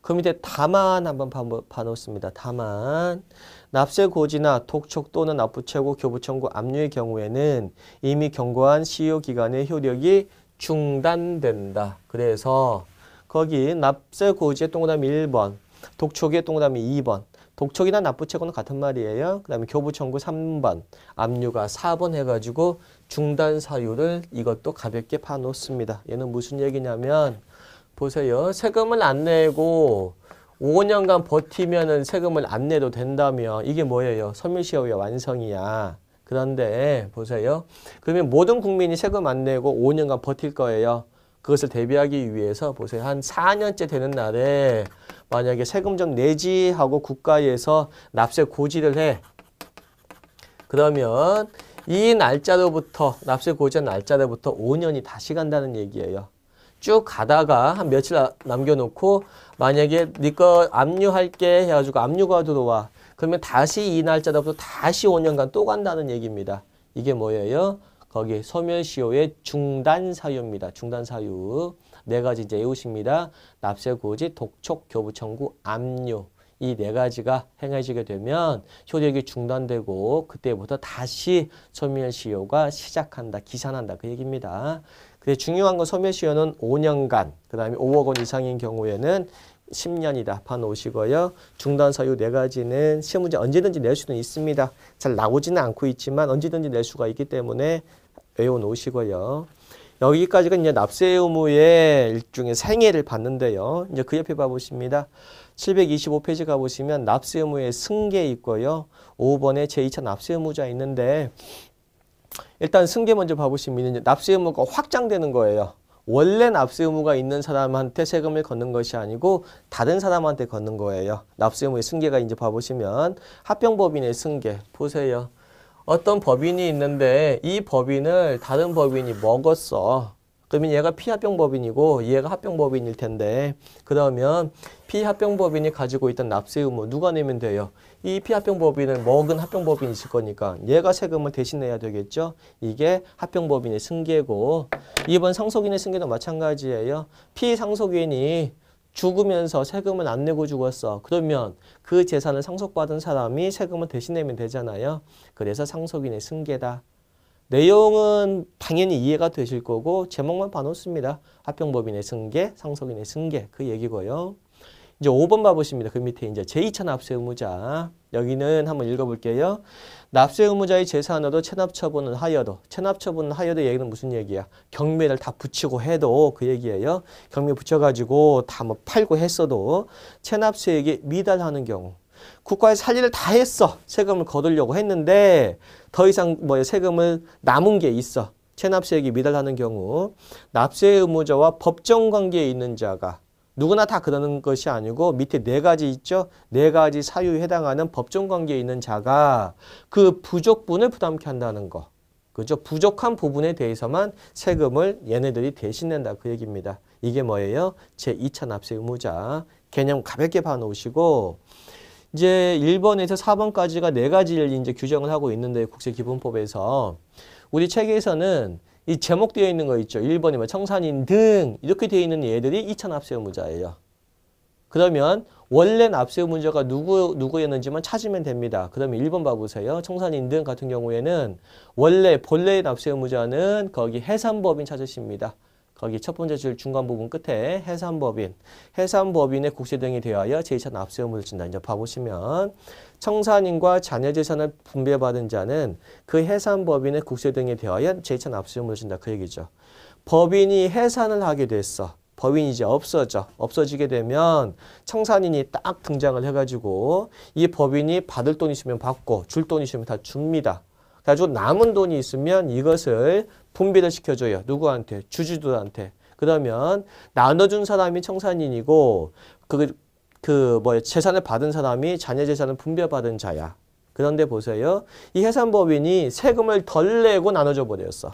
그 밑에 다만 한번 봐놓습니다. 다만 납세 고지나 독촉 또는 납부 채고 교부 청구 압류의 경우에는 이미 경과한 시효 기간의 효력이 중단된다. 그래서 거기 납세 고지의 동그라미 1번, 독촉의 동그라미 2번, 독촉이나 납부채권은 같은 말이에요. 그 다음에 교부청구 3번, 압류가 4번 해가지고 중단 사유를 이것도 가볍게 파놓습니다. 얘는 무슨 얘기냐면 보세요. 세금을 안 내고 5년간 버티면은 세금을 안 내도 된다면 이게 뭐예요? 서민시효의 완성이야. 그런데 보세요. 그러면 모든 국민이 세금 안 내고 5년간 버틸 거예요. 그것을 대비하기 위해서 보세요. 한 4년째 되는 날에 만약에 세금 좀 내지 하고 국가에서 납세 고지를 해. 그러면 이 날짜로부터 납세 고지한 날짜로부터 5년이 다시 간다는 얘기예요. 쭉 가다가 한 며칠 남겨놓고 만약에 네거 압류할게 해가지고 압류가 들어와. 그러면 다시 이 날짜로부터 다시 5년간 또 간다는 얘기입니다. 이게 뭐예요? 거기 소멸시효의 중단사유입니다. 중단사유. 네 가지 이제 외우십니다. 납세 고지, 독촉, 교부 청구, 압류. 이 네 가지가 행해지게 되면 효력이 중단되고 그때부터 다시 소멸시효가 시작한다, 기산한다 그 얘기입니다. 근데 중요한 건 소멸시효는 5년간, 그 다음에 5억 원 이상인 경우에는 10년이다. 반오시고요 중단 사유 네가지는 시험문제 언제든지 낼 수는 있습니다. 잘 나오지는 않고 있지만 언제든지 낼 수가 있기 때문에 외워놓으시고요. 여기까지가 이제 납세 의무의 일종의 생애를 봤는데요. 이제 그 옆에 봐보십니다. 725페이지 가보시면 납세 의무의 승계 있고요. 5번에 제2차 납세 의무자 있는데 일단 승계 먼저 봐보시면 납세 의무가 확장되는 거예요. 원래 납세 의무가 있는 사람한테 세금을 걷는 것이 아니고 다른 사람한테 걷는 거예요. 납세 의무의 승계가 이제 봐보시면 합병법인의 승계 보세요. 어떤 법인이 있는데 이 법인을 다른 법인이 먹었어. 그러면 얘가 피합병 법인이고 얘가 합병 법인일 텐데 그러면 피합병 법인이 가지고 있던 납세 의무 누가 내면 돼요? 이 피합병 법인을 먹은 합병 법인이 있을 거니까 얘가 세금을 대신 내야 되겠죠? 이게 합병 법인의 승계고 이번 상속인의 승계도 마찬가지예요. 피상속인이 죽으면서 세금은 안 내고 죽었어. 그러면 그 재산을 상속받은 사람이 세금을 대신 내면 되잖아요. 그래서 상속인의 승계다. 내용은 당연히 이해가 되실 거고 제목만 봐놓습니다. 합병법인의 승계, 상속인의 승계 그 얘기고요. 이제 5번 봐보십니다. 그 밑에 이제 제2차 납세 의무자. 여기는 한번 읽어볼게요. 납세 의무자의 재산으로 체납 처분을 하여도 체납 처분을 하여도 얘기는 무슨 얘기야? 경매를 다 붙이고 해도 그 얘기예요. 경매 붙여가지고 다 뭐 팔고 했어도 체납세액이 미달하는 경우 국가의 살리를 다 했어. 세금을 거두려고 했는데 더 이상 뭐 세금을 남은 게 있어. 체납세액이 미달하는 경우 납세 의무자와 법정 관계에 있는 자가 누구나 다 그러는 것이 아니고 밑에 네 가지 있죠. 네 가지 사유에 해당하는 법정 관계에 있는 자가 그 부족분을 부담케 한다는 거. 그죠? 부족한 부분에 대해서만 세금을 얘네들이 대신 낸다 그 얘기입니다. 이게 뭐예요? 제2차 납세 의무자. 개념 가볍게 봐놓으시고 이제 1번에서 4번까지가 네 가지를 이제 규정을 하고 있는데 국세기본법에서 우리 책에서는 이 제목되어 있는 거 있죠. 1번이 뭐 청산인 등 이렇게 되어 있는 얘들이 2차 납세의무자예요. 그러면 원래 납세의무자가 누구, 누구였는지만 찾으면 됩니다. 그러면 1번 봐보세요. 청산인 등 같은 경우에는 원래 본래의 납세의무자는 거기 해산법인 찾으십니다. 거기 첫 번째 줄 중간 부분 끝에 해산법인, 해산법인의 국세 등에 대하여 제2차 납세의무를 진다. 이제 봐보시면 청산인과 잔여 재산을 분배받은 자는 그 해산법인의 국세 등에 대하여 제2차 납세의무를 진다. 그 얘기죠. 법인이 해산을 하게 됐어. 법인이 이제 없어져. 없어지게 되면 청산인이 딱 등장을 해가지고 이 법인이 받을 돈 있으면 받고 줄 돈 있으면 다 줍니다. 가지고 남은 돈이 있으면 이것을 분배를 시켜줘요. 누구한테? 주주들한테. 그러면 나눠준 사람이 청산인이고 그, 그 뭐야 재산을 받은 사람이 자녀 재산을 분배받은 자야. 그런데 보세요. 이 해산법인이 세금을 덜 내고 나눠줘 버렸어.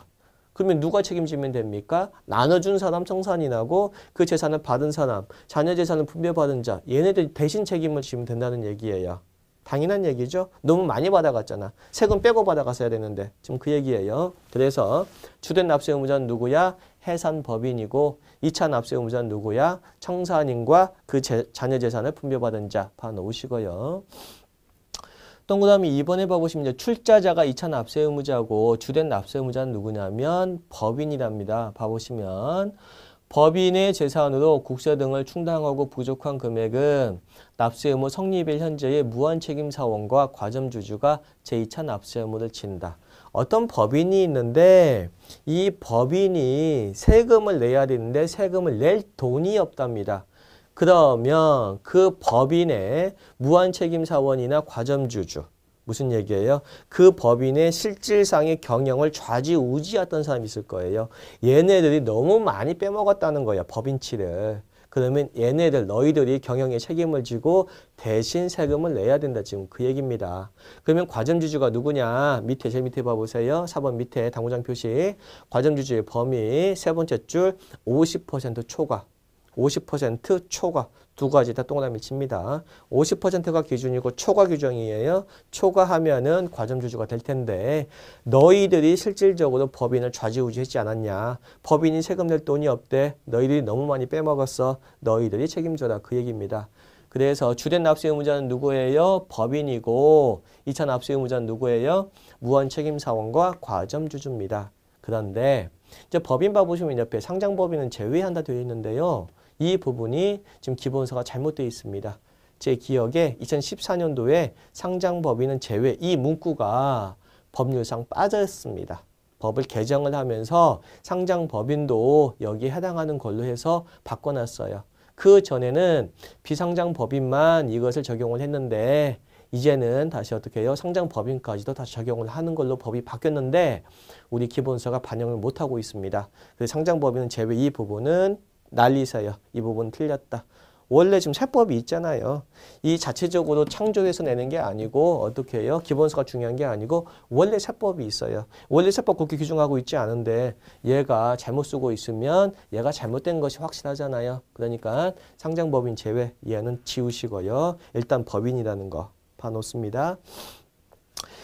그러면 누가 책임지면 됩니까? 나눠준 사람 청산인하고 그 재산을 받은 사람, 자녀 재산을 분배받은 자, 얘네들 대신 책임을 지면 된다는 얘기예요. 당연한 얘기죠. 너무 많이 받아갔잖아. 세금 빼고 받아갔어야 되는데 지금 그 얘기예요. 그래서 주된 납세 의무자는 누구야? 해산 법인이고 2차 납세 의무자는 누구야? 청산인과 그 제, 자녀 재산을 분배받은 자 봐놓으시고요. 동그다음에 이번에 봐보시면 출자자가 2차 납세 의무자고 주된 납세 의무자는 누구냐면 법인이랍니다. 봐보시면 법인의 재산으로 국세 등을 충당하고 부족한 금액은 납세 의무 성립일 현재의 무한 책임 사원과 과점 주주가 제2차 납세 의무를 친다 어떤 법인이 있는데 이 법인이 세금을 내야 되는데 세금을 낼 돈이 없답니다. 그러면 그 법인의 무한 책임 사원이나 과점 주주 무슨 얘기예요? 그 법인의 실질상의 경영을 좌지우지했던 사람이 있을 거예요. 얘네들이 너무 많이 빼먹었다는 거예요. 법인치를. 그러면 얘네들 너희들이 경영에 책임을 지고 대신 세금을 내야 된다. 지금 그 얘기입니다. 그러면 과점주주가 누구냐? 밑에 제일 밑에 봐보세요. 4번 밑에 당구장 표시. 과점주주의 범위 세 번째 줄 50% 초과. 50% 초과. 두 가지 다 동그라미 칩니다. 50%가 기준이고 초과 규정이에요. 초과하면은 과점주주가 될 텐데 너희들이 실질적으로 법인을 좌지우지했지 않았냐. 법인이 세금 낼 돈이 없대. 너희들이 너무 많이 빼먹었어. 너희들이 책임져라 그 얘기입니다. 그래서 주된 납세 의무자는 누구예요? 법인이고 2차 납세 의무자는 누구예요? 무한 책임 사원과 과점주주입니다. 그런데 이제 법인 봐보시면 옆에 상장 법인은 제외한다 되어 있는데요. 이 부분이 지금 기본서가 잘못되어 있습니다. 제 기억에 2014년도에 상장 법인은 제외 이 문구가 법률상 빠졌습니다. 법을 개정을 하면서 상장 법인도 여기에 해당하는 걸로 해서 바꿔놨어요. 그 전에는 비상장 법인만 이것을 적용을 했는데 이제는 다시 어떻게 해요? 상장 법인까지도 다시 적용을 하는 걸로 법이 바뀌었는데 우리 기본서가 반영을 못하고 있습니다. 그래서 상장 법인은 제외 이 부분은 난리서요. 이 부분 틀렸다. 원래 지금 세법이 있잖아요. 이 자체적으로 창조해서 내는 게 아니고 어떻게 해요? 기본서가 중요한 게 아니고 원래 세법이 있어요. 원래 세법 그렇게 규정하고 있지 않은데 얘가 잘못 쓰고 있으면 얘가 잘못된 것이 확실하잖아요. 그러니까 상장법인 제외 얘는 지우시고요. 일단 법인이라는 거 봐놓습니다.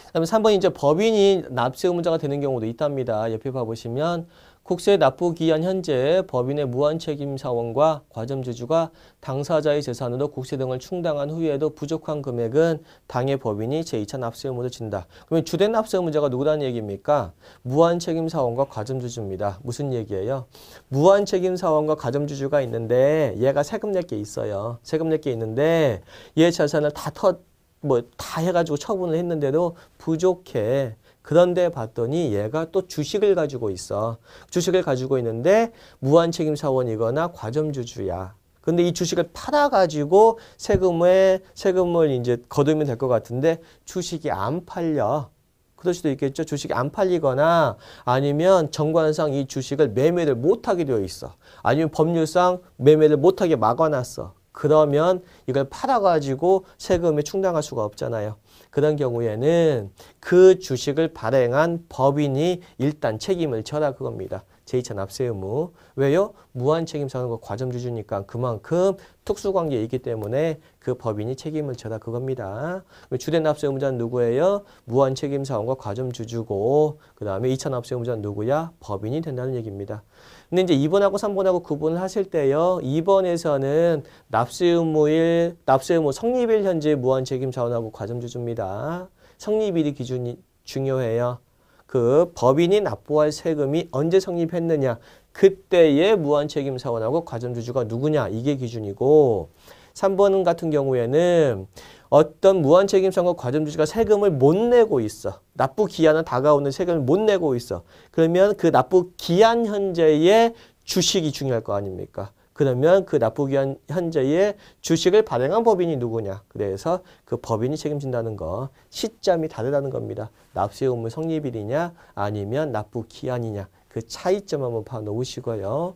그다음에 3번 이제 법인이 납세 의무자가 되는 경우도 있답니다. 옆에 봐보시면 국세 납부 기한 현재 법인의 무한 책임 사원과 과점주주가 당사자의 재산으로 국세 등을 충당한 후에도 부족한 금액은 당해 법인이 제2차 납세 의무를 진다. 그러면 주된 납세 의무자가 누구라는 얘기입니까? 무한 책임 사원과 과점주주입니다. 무슨 얘기예요? 무한 책임 사원과 과점주주가 있는데 얘가 세금 낼 게 있어요. 세금 낼 게 있는데 얘 재산을 다 터, 뭐 다 해가지고 처분을 했는데도 부족해. 그런데 봤더니 얘가 또 주식을 가지고 있어. 주식을 가지고 있는데 무한책임 사원이거나 과점주주야. 근데 이 주식을 팔아가지고 세금에 세금을 이제 거두면 될 것 같은데 주식이 안 팔려. 그럴 수도 있겠죠. 주식이 안 팔리거나 아니면 정관상 이 주식을 매매를 못하게 되어 있어. 아니면 법률상 매매를 못하게 막아놨어. 그러면 이걸 팔아가지고 세금에 충당할 수가 없잖아요. 그런 경우에는 그 주식을 발행한 법인이 일단 책임을 져라 그겁니다. 제2차 납세 의무. 왜요? 무한 책임 상환과 그 과점 주주니까 그만큼 특수관계이기 때문에 그 법인이 책임을 져다 그겁니다. 주된 납세 의무자는 누구예요? 무한 책임 상환과 과점 주주고 그 다음에 2차 납세 의무자는 누구야? 법인이 된다는 얘기입니다. 근데 이제 2번하고 3번하고 구분을 하실 때요. 2번에서는 납세 의무일, 납세 의무 성립일 현재 무한 책임 자원하고 과점 주주입니다. 성립일이 기준이 중요해요. 그 법인이 납부할 세금이 언제 성립했느냐 그때의 무한책임 사원하고 과점주주가 누구냐 이게 기준이고 3번 같은 경우에는 어떤 무한책임 사원과 과점주주가 세금을 못 내고 있어 납부 기한은 다가오는 세금을 못 내고 있어 그러면 그 납부 기한 현재의 주식이 중요할 거 아닙니까 그러면 그 납부기 한 현재의 주식을 발행한 법인이 누구냐. 그래서 그 법인이 책임진다는 거. 시점이 다르다는 겁니다. 납세 의무 성립일이냐 아니면 납부 기한이냐. 그 차이점 한번 봐놓으시고요.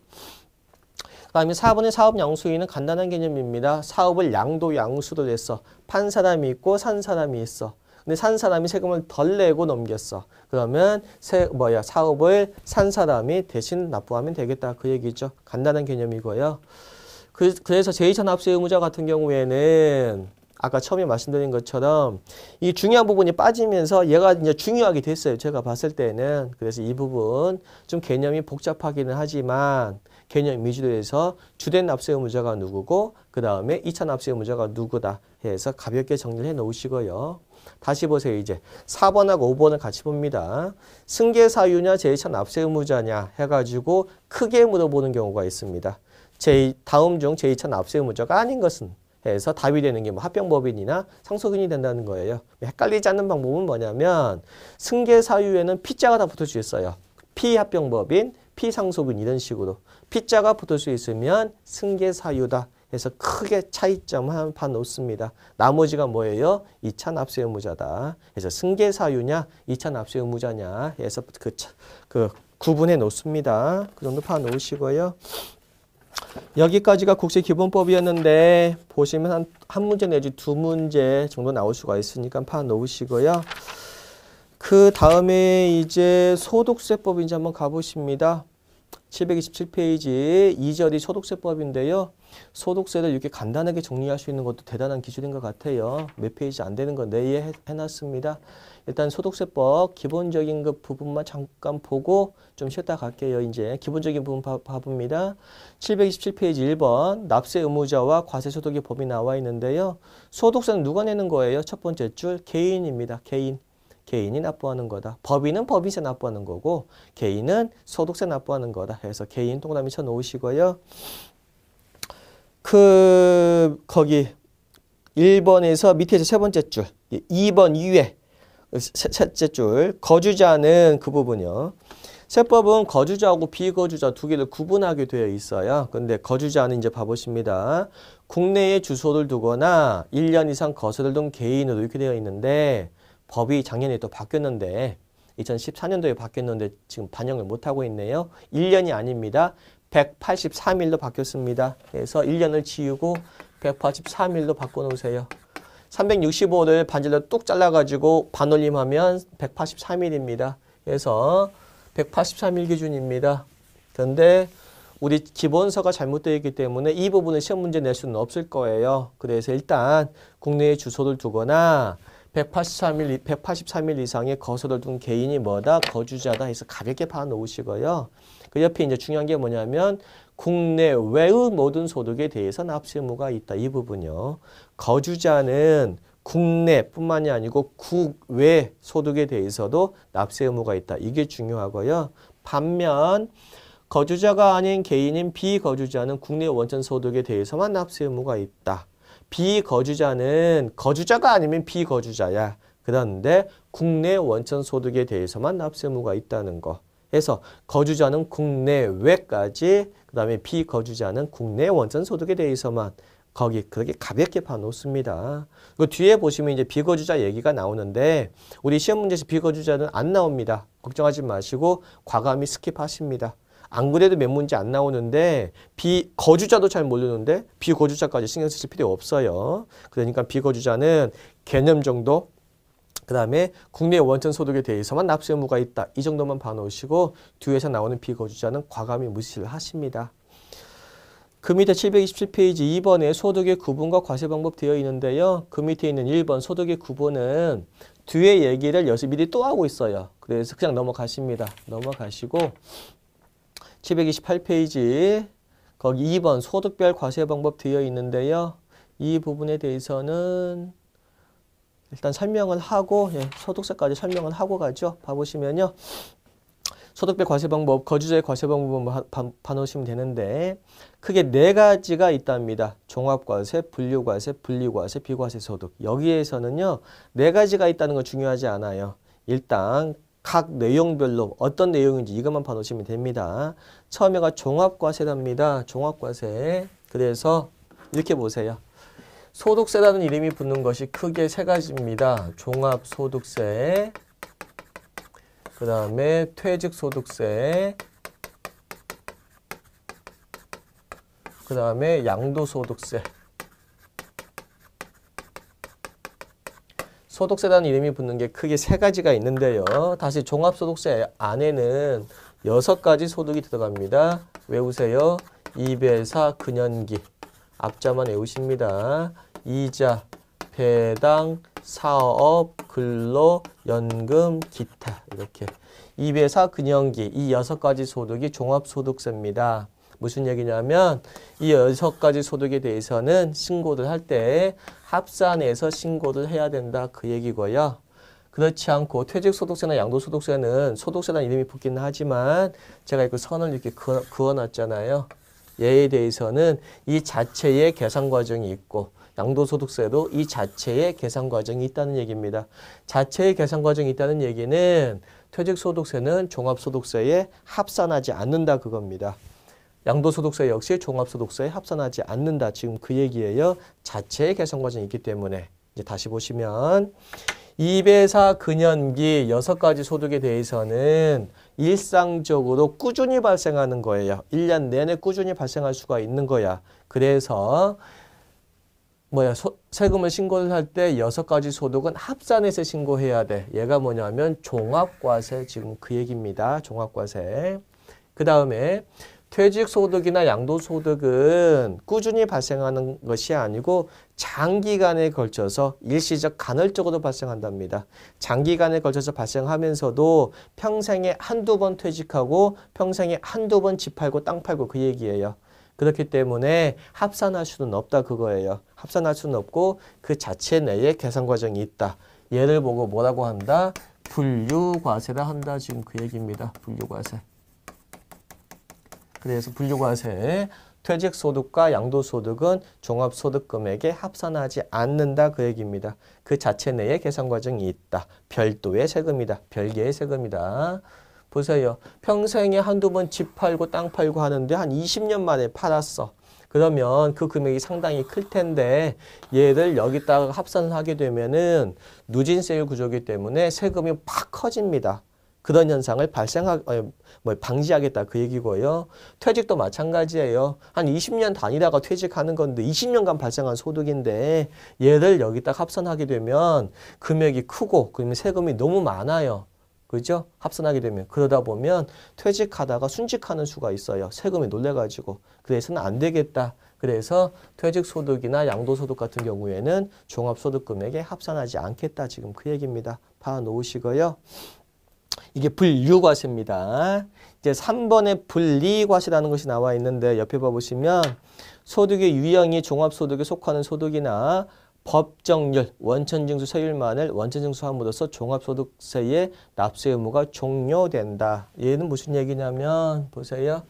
그 다음에 4번의 사업 양수위는 간단한 개념입니다. 사업을 양도 양수로 해서 판 사람이 있고 산 사람이 있어. 근데 산 사람이 세금을 덜 내고 넘겼어. 그러면 세, 뭐야 사업을 산 사람이 대신 납부하면 되겠다. 그 얘기죠. 간단한 개념이고요. 그, 그래서 제2산업세 의무자 같은 경우에는 아까 처음에 말씀드린 것처럼 이 중요한 부분이 빠지면서 얘가 이제 중요하게 됐어요. 제가 봤을 때는. 그래서 이 부분 좀 개념이 복잡하기는 하지만 개념 위주로 해서 주된 납세 의무자가 누구고 그 다음에 2차 납세 의무자가 누구다 해서 가볍게 정리를 해 놓으시고요. 다시 보세요. 이제 4번하고 5번을 같이 봅니다. 승계 사유냐 제2차 납세 의무자냐 해가지고 크게 물어보는 경우가 있습니다. 제 다음 중 제2차 납세 의무자가 아닌 것은 해서 답이 되는 게 뭐 합병법인이나 상속인이 된다는 거예요. 헷갈리지 않는 방법은 뭐냐면 승계 사유에는 피자가 다 붙을 수 있어요. 피합병법인, 피상속인 이런 식으로 피자가 붙을 수 있으면 승계 사유다. 그래서 크게 차이점 한판 놓습니다. 나머지가 뭐예요? 2차 납세 의무자다. 그서 승계 사유냐, 2차 납세 의무자냐 해서 그, 그 구분해 놓습니다. 그 정도 파 놓으시고요. 여기까지가 국세기본법이었는데 보시면 한, 한 문제 내지 두 문제 정도 나올 수가 있으니까 파 놓으시고요. 그 다음에 이제 소득세법인지 한번 가보십니다. 727페이지 2절이 소득세법인데요. 소득세를 이렇게 간단하게 정리할 수 있는 것도 대단한 기술인 것 같아요. 몇 페이지 안 되는 건데 예, 해, 해놨습니다. 일단 소득세법 기본적인 그 부분만 잠깐 보고 좀 쉬었다 갈게요. 이제 기본적인 부분 봐, 봐봅니다. 727페이지 1번 납세 의무자와 과세소득의 법이 나와 있는데요. 소득세는 누가 내는 거예요? 첫 번째 줄 개인입니다. 개인. 개인이 납부하는 거다. 법인은 법인세 납부하는 거고 개인은 소득세 납부하는 거다. 해서 개인 동그라미 쳐놓으시고요. 그 거기 1번에서 밑에서 세 번째 줄 2번 이에 셋째 줄 거주자는 그 부분이요. 세법은 거주자하고 비거주자 두 개를 구분하게 되어 있어요. 근데 거주자는 이제 봐보십니다. 국내에 주소를 두거나 1년 이상 거소를 둔 개인으로 이렇게 되어 있는데 법이 작년에 또 바뀌었는데 2014년도에 바뀌었는데 지금 반영을 못하고 있네요. 1년이 아닙니다. 183일로 바뀌었습니다. 그래서 1년을 지우고 183일로 바꿔놓으세요. 365를 반절로 뚝 잘라가지고 반올림하면 183일입니다. 그래서 183일 기준입니다. 그런데 우리 기본서가 잘못되어 있기 때문에 이 부분은 시험 문제 낼 수는 없을 거예요. 그래서 일단 국내에 주소를 두거나 183일, 183일 이상의 거소를 둔 개인이 뭐다? 거주자다 해서 가볍게 봐놓으시고요. 그 옆에 이제 중요한 게 뭐냐면 국내외의 모든 소득에 대해서 납세 의무가 있다. 이 부분요. 거주자는 국내뿐만이 아니고 국외 소득에 대해서도 납세 의무가 있다. 이게 중요하고요. 반면 거주자가 아닌 개인인 비거주자는 국내 원천 소득에 대해서만 납세 의무가 있다. 비거주자는 거주자가 아니면 비거주자야. 그런데 국내 원천 소득에 대해서만 납세 의무가 있다는 거. 해서 거주자는 국내외까지 그다음에 비거주자는 국내 원전 소득에 대해서만 거기 그렇게 가볍게 파놓습니다. 그 뒤에 보시면 이제 비거주자 얘기가 나오는데 우리 시험 문제에서 비거주자는 안 나옵니다. 걱정하지 마시고 과감히 스킵하십니다. 안 그래도 몇 문제 안 나오는데 비거주자도 잘 모르는데 비거주자까지 신경 쓰실 필요 없어요. 그러니까 비거주자는 개념 정도 그 다음에 국내 원천 소득에 대해서만 납세 의무가 있다. 이 정도만 봐놓으시고 뒤에서 나오는 비거주자는 과감히 무시를 하십니다. 그 밑에 727페이지 2번에 소득의 구분과 과세 방법 되어 있는데요. 그 밑에 있는 1번 소득의 구분은 뒤에 얘기를 여기서 미리 또 하고 있어요. 그래서 그냥 넘어가십니다. 넘어가시고 728페이지 거기 2번 소득별 과세 방법 되어 있는데요. 이 부분에 대해서는 일단 설명을 하고 예, 소득세까지 설명을 하고 가죠. 봐보시면요. 소득배 과세방법, 거주자의 과세방법만 봐놓으시면 뭐 되는데 크게 네 가지가 있답니다. 종합과세, 분류과세, 분리과세, 비과세소득. 여기에서는요. 네 가지가 있다는 건 중요하지 않아요. 일단 각 내용별로 어떤 내용인지 이것만 봐놓으시면 됩니다. 처음에가 종합과세랍니다. 종합과세. 그래서 이렇게 보세요. 소득세라는 이름이 붙는 것이 크게 세 가지입니다. 종합소득세, 그 다음에 퇴직소득세, 그 다음에 양도소득세. 소득세라는 이름이 붙는 게 크게 세 가지가 있는데요. 다시 종합소득세 안에는 여섯 가지 소득이 들어갑니다. 외우세요. 2배사 근현기. 앞자만 외우십니다. 이자, 배당, 사업, 근로, 연금, 기타 이렇게 2배사 근영기 이 여섯 가지 소득이 종합소득세입니다. 무슨 얘기냐면 이 여섯 가지 소득에 대해서는 신고를 할 때 합산해서 신고를 해야 된다 그 얘기고요. 그렇지 않고 퇴직소득세나 양도소득세는 소득세라는 이름이 붙기는 하지만 제가 이거 그 선을 이렇게 그어, 놨잖아요 얘에 대해서는 이 자체의 계산 과정이 있고 양도소득세도 이 자체의 계산 과정이 있다는 얘기입니다. 자체의 계산 과정이 있다는 얘기는 퇴직소득세는 종합소득세에 합산하지 않는다 그겁니다. 양도소득세 역시 종합소득세에 합산하지 않는다. 지금 그 얘기예요. 자체의 계산 과정이 있기 때문에 이제 다시 보시면 2배사 근현기 6가지 소득에 대해서는 일상적으로 꾸준히 발생하는 거예요. 1년 내내 꾸준히 발생할 수가 있는 거야. 그래서 뭐야 소, 세금을 신고를 할 때 여섯 가지 소득은 합산해서 신고해야 돼. 얘가 뭐냐면 종합과세 지금 그 얘기입니다. 종합과세. 그 다음에 퇴직소득이나 양도소득은 꾸준히 발생하는 것이 아니고 장기간에 걸쳐서 일시적 간헐적으로 발생한답니다. 장기간에 걸쳐서 발생하면서도 평생에 한두 번 퇴직하고 평생에 한두 번 집 팔고 땅 팔고 그 얘기예요. 그렇기 때문에 합산할 수는 없다 그거예요. 합산할 수는 없고 그 자체 내에 계산 과정이 있다. 얘를 보고 뭐라고 한다? 분류과세라 한다. 지금 그 얘기입니다. 분류과세. 그래서 분류과세 퇴직소득과 양도소득은 종합소득금액에 합산하지 않는다 그 얘기입니다. 그 자체 내에 계산 과정이 있다. 별도의 세금이다. 별개의 세금이다. 보세요. 평생에 한두 번 집 팔고 땅 팔고 하는데 한 20년 만에 팔았어. 그러면 그 금액이 상당히 클 텐데 얘를 여기다가 합산을 하게 되면은 누진세율 구조기 때문에 세금이 팍 커집니다. 그런 현상을 발생하, 어, 뭐 방지하겠다 그 얘기고요. 퇴직도 마찬가지예요. 한 20년 다니다가 퇴직하는 건데 20년간 발생한 소득인데 얘를 여기 다 합산하게 되면 금액이 크고 그러면 세금이 너무 많아요. 그죠? 합산하게 되면 그러다 보면 퇴직하다가 순직하는 수가 있어요. 세금이 놀래가지고 그래서는 안 되겠다. 그래서 퇴직소득이나 양도소득 같은 경우에는 종합소득금액에 합산하지 않겠다. 지금 그 얘기입니다. 봐 놓으시고요. 이게 분류과세입니다. 이제 3번에 분리과세라는 것이 나와 있는데 옆에 봐보시면 소득의 유형이 종합소득에 속하는 소득이나 법정률, 원천징수 세율만을 원천징수함으로써 종합소득세의 납세 의무가 종료된다. 얘는 무슨 얘기냐면 보세요.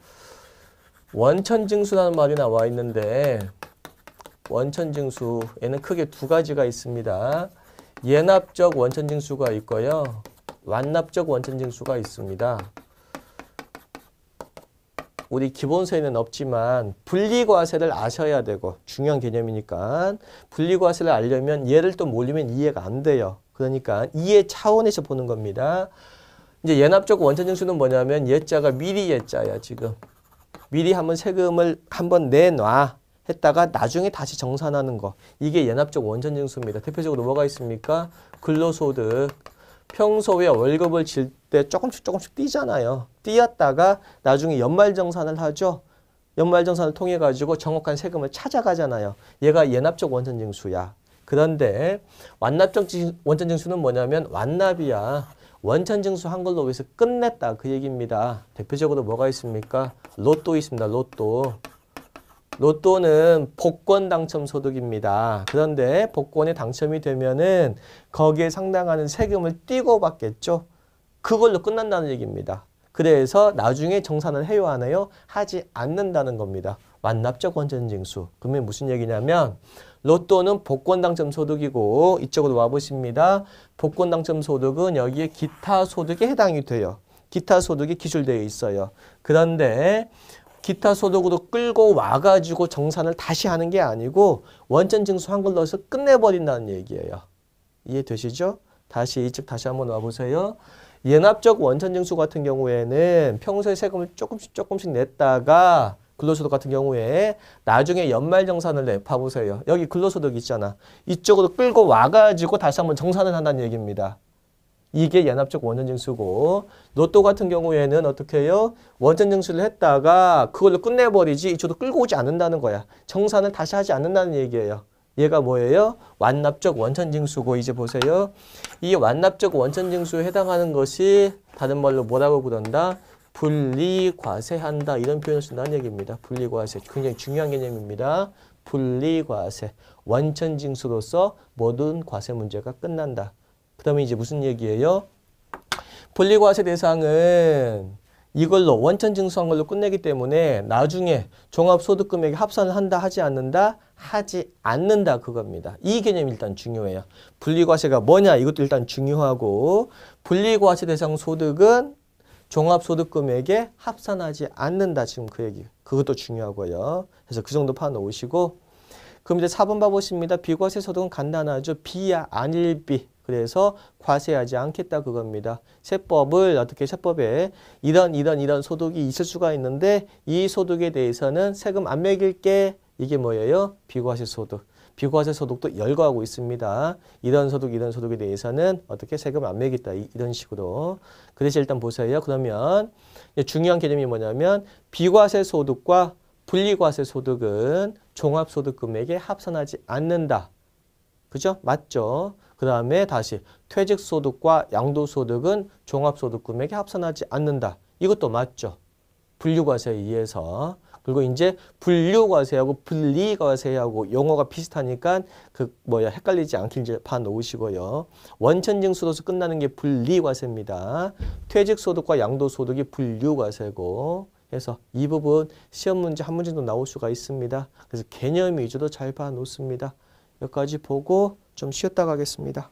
원천징수라는 말이 나와 있는데 원천징수 에는 크게 두 가지가 있습니다. 예납적 원천징수가 있고요. 완납적 원천징수가 있습니다. 우리 기본서에는 없지만 분리과세를 아셔야 되고 중요한 개념이니까 분리과세를 알려면 얘를 또 몰리면 이해가 안 돼요. 그러니까 이해 차원에서 보는 겁니다. 이제 연합적 원천징수는 뭐냐면 예자가 미리 예자야 지금. 미리 한번 세금을 한번 내놔 했다가 나중에 다시 정산하는 거. 이게 연합적 원천징수입니다. 대표적으로 뭐가 있습니까? 근로소득, 평소에 월급을 질 때 조금씩 조금씩 뛰잖아요. 뛰었다가 나중에 연말정산을 하죠. 연말정산을 통해 가지고 정확한 세금을 찾아가잖아요. 얘가 예납적 원천징수야. 그런데 완납적 원천징수는 뭐냐면 완납이야. 원천징수 한글로 해서 끝냈다 그 얘기입니다. 대표적으로 뭐가 있습니까? 로또 있습니다. 로또. 로또는 복권 당첨 소득입니다. 그런데 복권에 당첨이 되면은 거기에 상당하는 세금을 띄고 받겠죠. 그걸로 끝난다는 얘기입니다. 그래서 나중에 정산을 해요 안 해요? 하지 않는다는 겁니다. 완납적 원전징수 그러면 무슨 얘기냐면 로또는 복권 당첨 소득이고 이쪽으로 와보십니다. 복권 당첨 소득은 여기에 기타 소득에 해당이 돼요. 기타 소득이 기술되어 있어요. 그런데 기타 소득으로 끌고 와가지고 정산을 다시 하는 게 아니고 원전 증수 한 걸 넣어서 끝내버린다는 얘기예요. 이해되시죠? 다시 이책 다시 한번 와보세요. 연합적원전 징수 같은 경우에는 평소에 세금을 조금씩 조금씩 냈다가 근로소득 같은 경우에 나중에 연말정산을 내 봐보세요. 여기 근로소득 있잖아. 이쪽으로 끌고 와가지고 다시 한번 정산을 한다는 얘기입니다. 이게 연합적 원전징수고 로또 같은 경우에는 어떻게 해요? 원전징수를 했다가 그걸로 끝내버리지 이쪽도 끌고 오지 않는다는 거야. 청산을 다시 하지 않는다는 얘기예요. 얘가 뭐예요? 완납적 원천징수고 이제 보세요. 이 완납적 원천징수에 해당하는 것이 다른 말로 뭐라고 부른다? 분리과세한다 이런 표현을 쓴다는 얘기입니다. 분리과세 굉장히 중요한 개념입니다. 분리과세 원천징수로서 모든 과세 문제가 끝난다. 그 다음에 이제 무슨 얘기예요? 분리과세 대상은 이걸로 원천 징수한 걸로 끝내기 때문에 나중에 종합소득금액에 합산을 한다 하지 않는다 하지 않는다 그겁니다. 이 개념이 일단 중요해요. 분리과세가 뭐냐 이것도 일단 중요하고 분리과세 대상 소득은 종합소득금액에 합산하지 않는다 지금 그 얘기 그것도 중요하고요. 그래서 그 정도 파놓으시고 그럼 이제 4번 봐보십니다. 비과세 소득은 간단하죠. 비야 아닐 비 그래서 과세하지 않겠다 그겁니다. 세법을 어떻게 세법에 이런 이런 이런 소득이 있을 수가 있는데 이 소득에 대해서는 세금 안 매길게 이게 뭐예요? 비과세 소득. 비과세 소득도 열거하고 있습니다. 이런 소득, 이런 소득에 대해서는 어떻게 세금 안매겠다 이런 식으로. 그래서 일단 보세요. 그러면 중요한 개념이 뭐냐면 비과세 소득과 분리과세 소득은 종합소득 금액에 합산하지 않는다. 그죠? 맞죠? 그 다음에 다시 퇴직소득과 양도소득은 종합소득금액에 합산하지 않는다. 이것도 맞죠. 분류과세에 의해서. 그리고 이제 분류과세하고 분리과세하고 용어가 비슷하니까 그 뭐야 헷갈리지 않게 이놓으시고요 원천징수로서 끝나는 게 분리과세입니다. 퇴직소득과 양도소득이 분류과세고 그서이 부분 시험 문제 한 문제도 나올 수가 있습니다. 그래서 개념 위주로 잘 봐놓습니다. 여기까지 보고 좀 쉬었다 가겠습니다.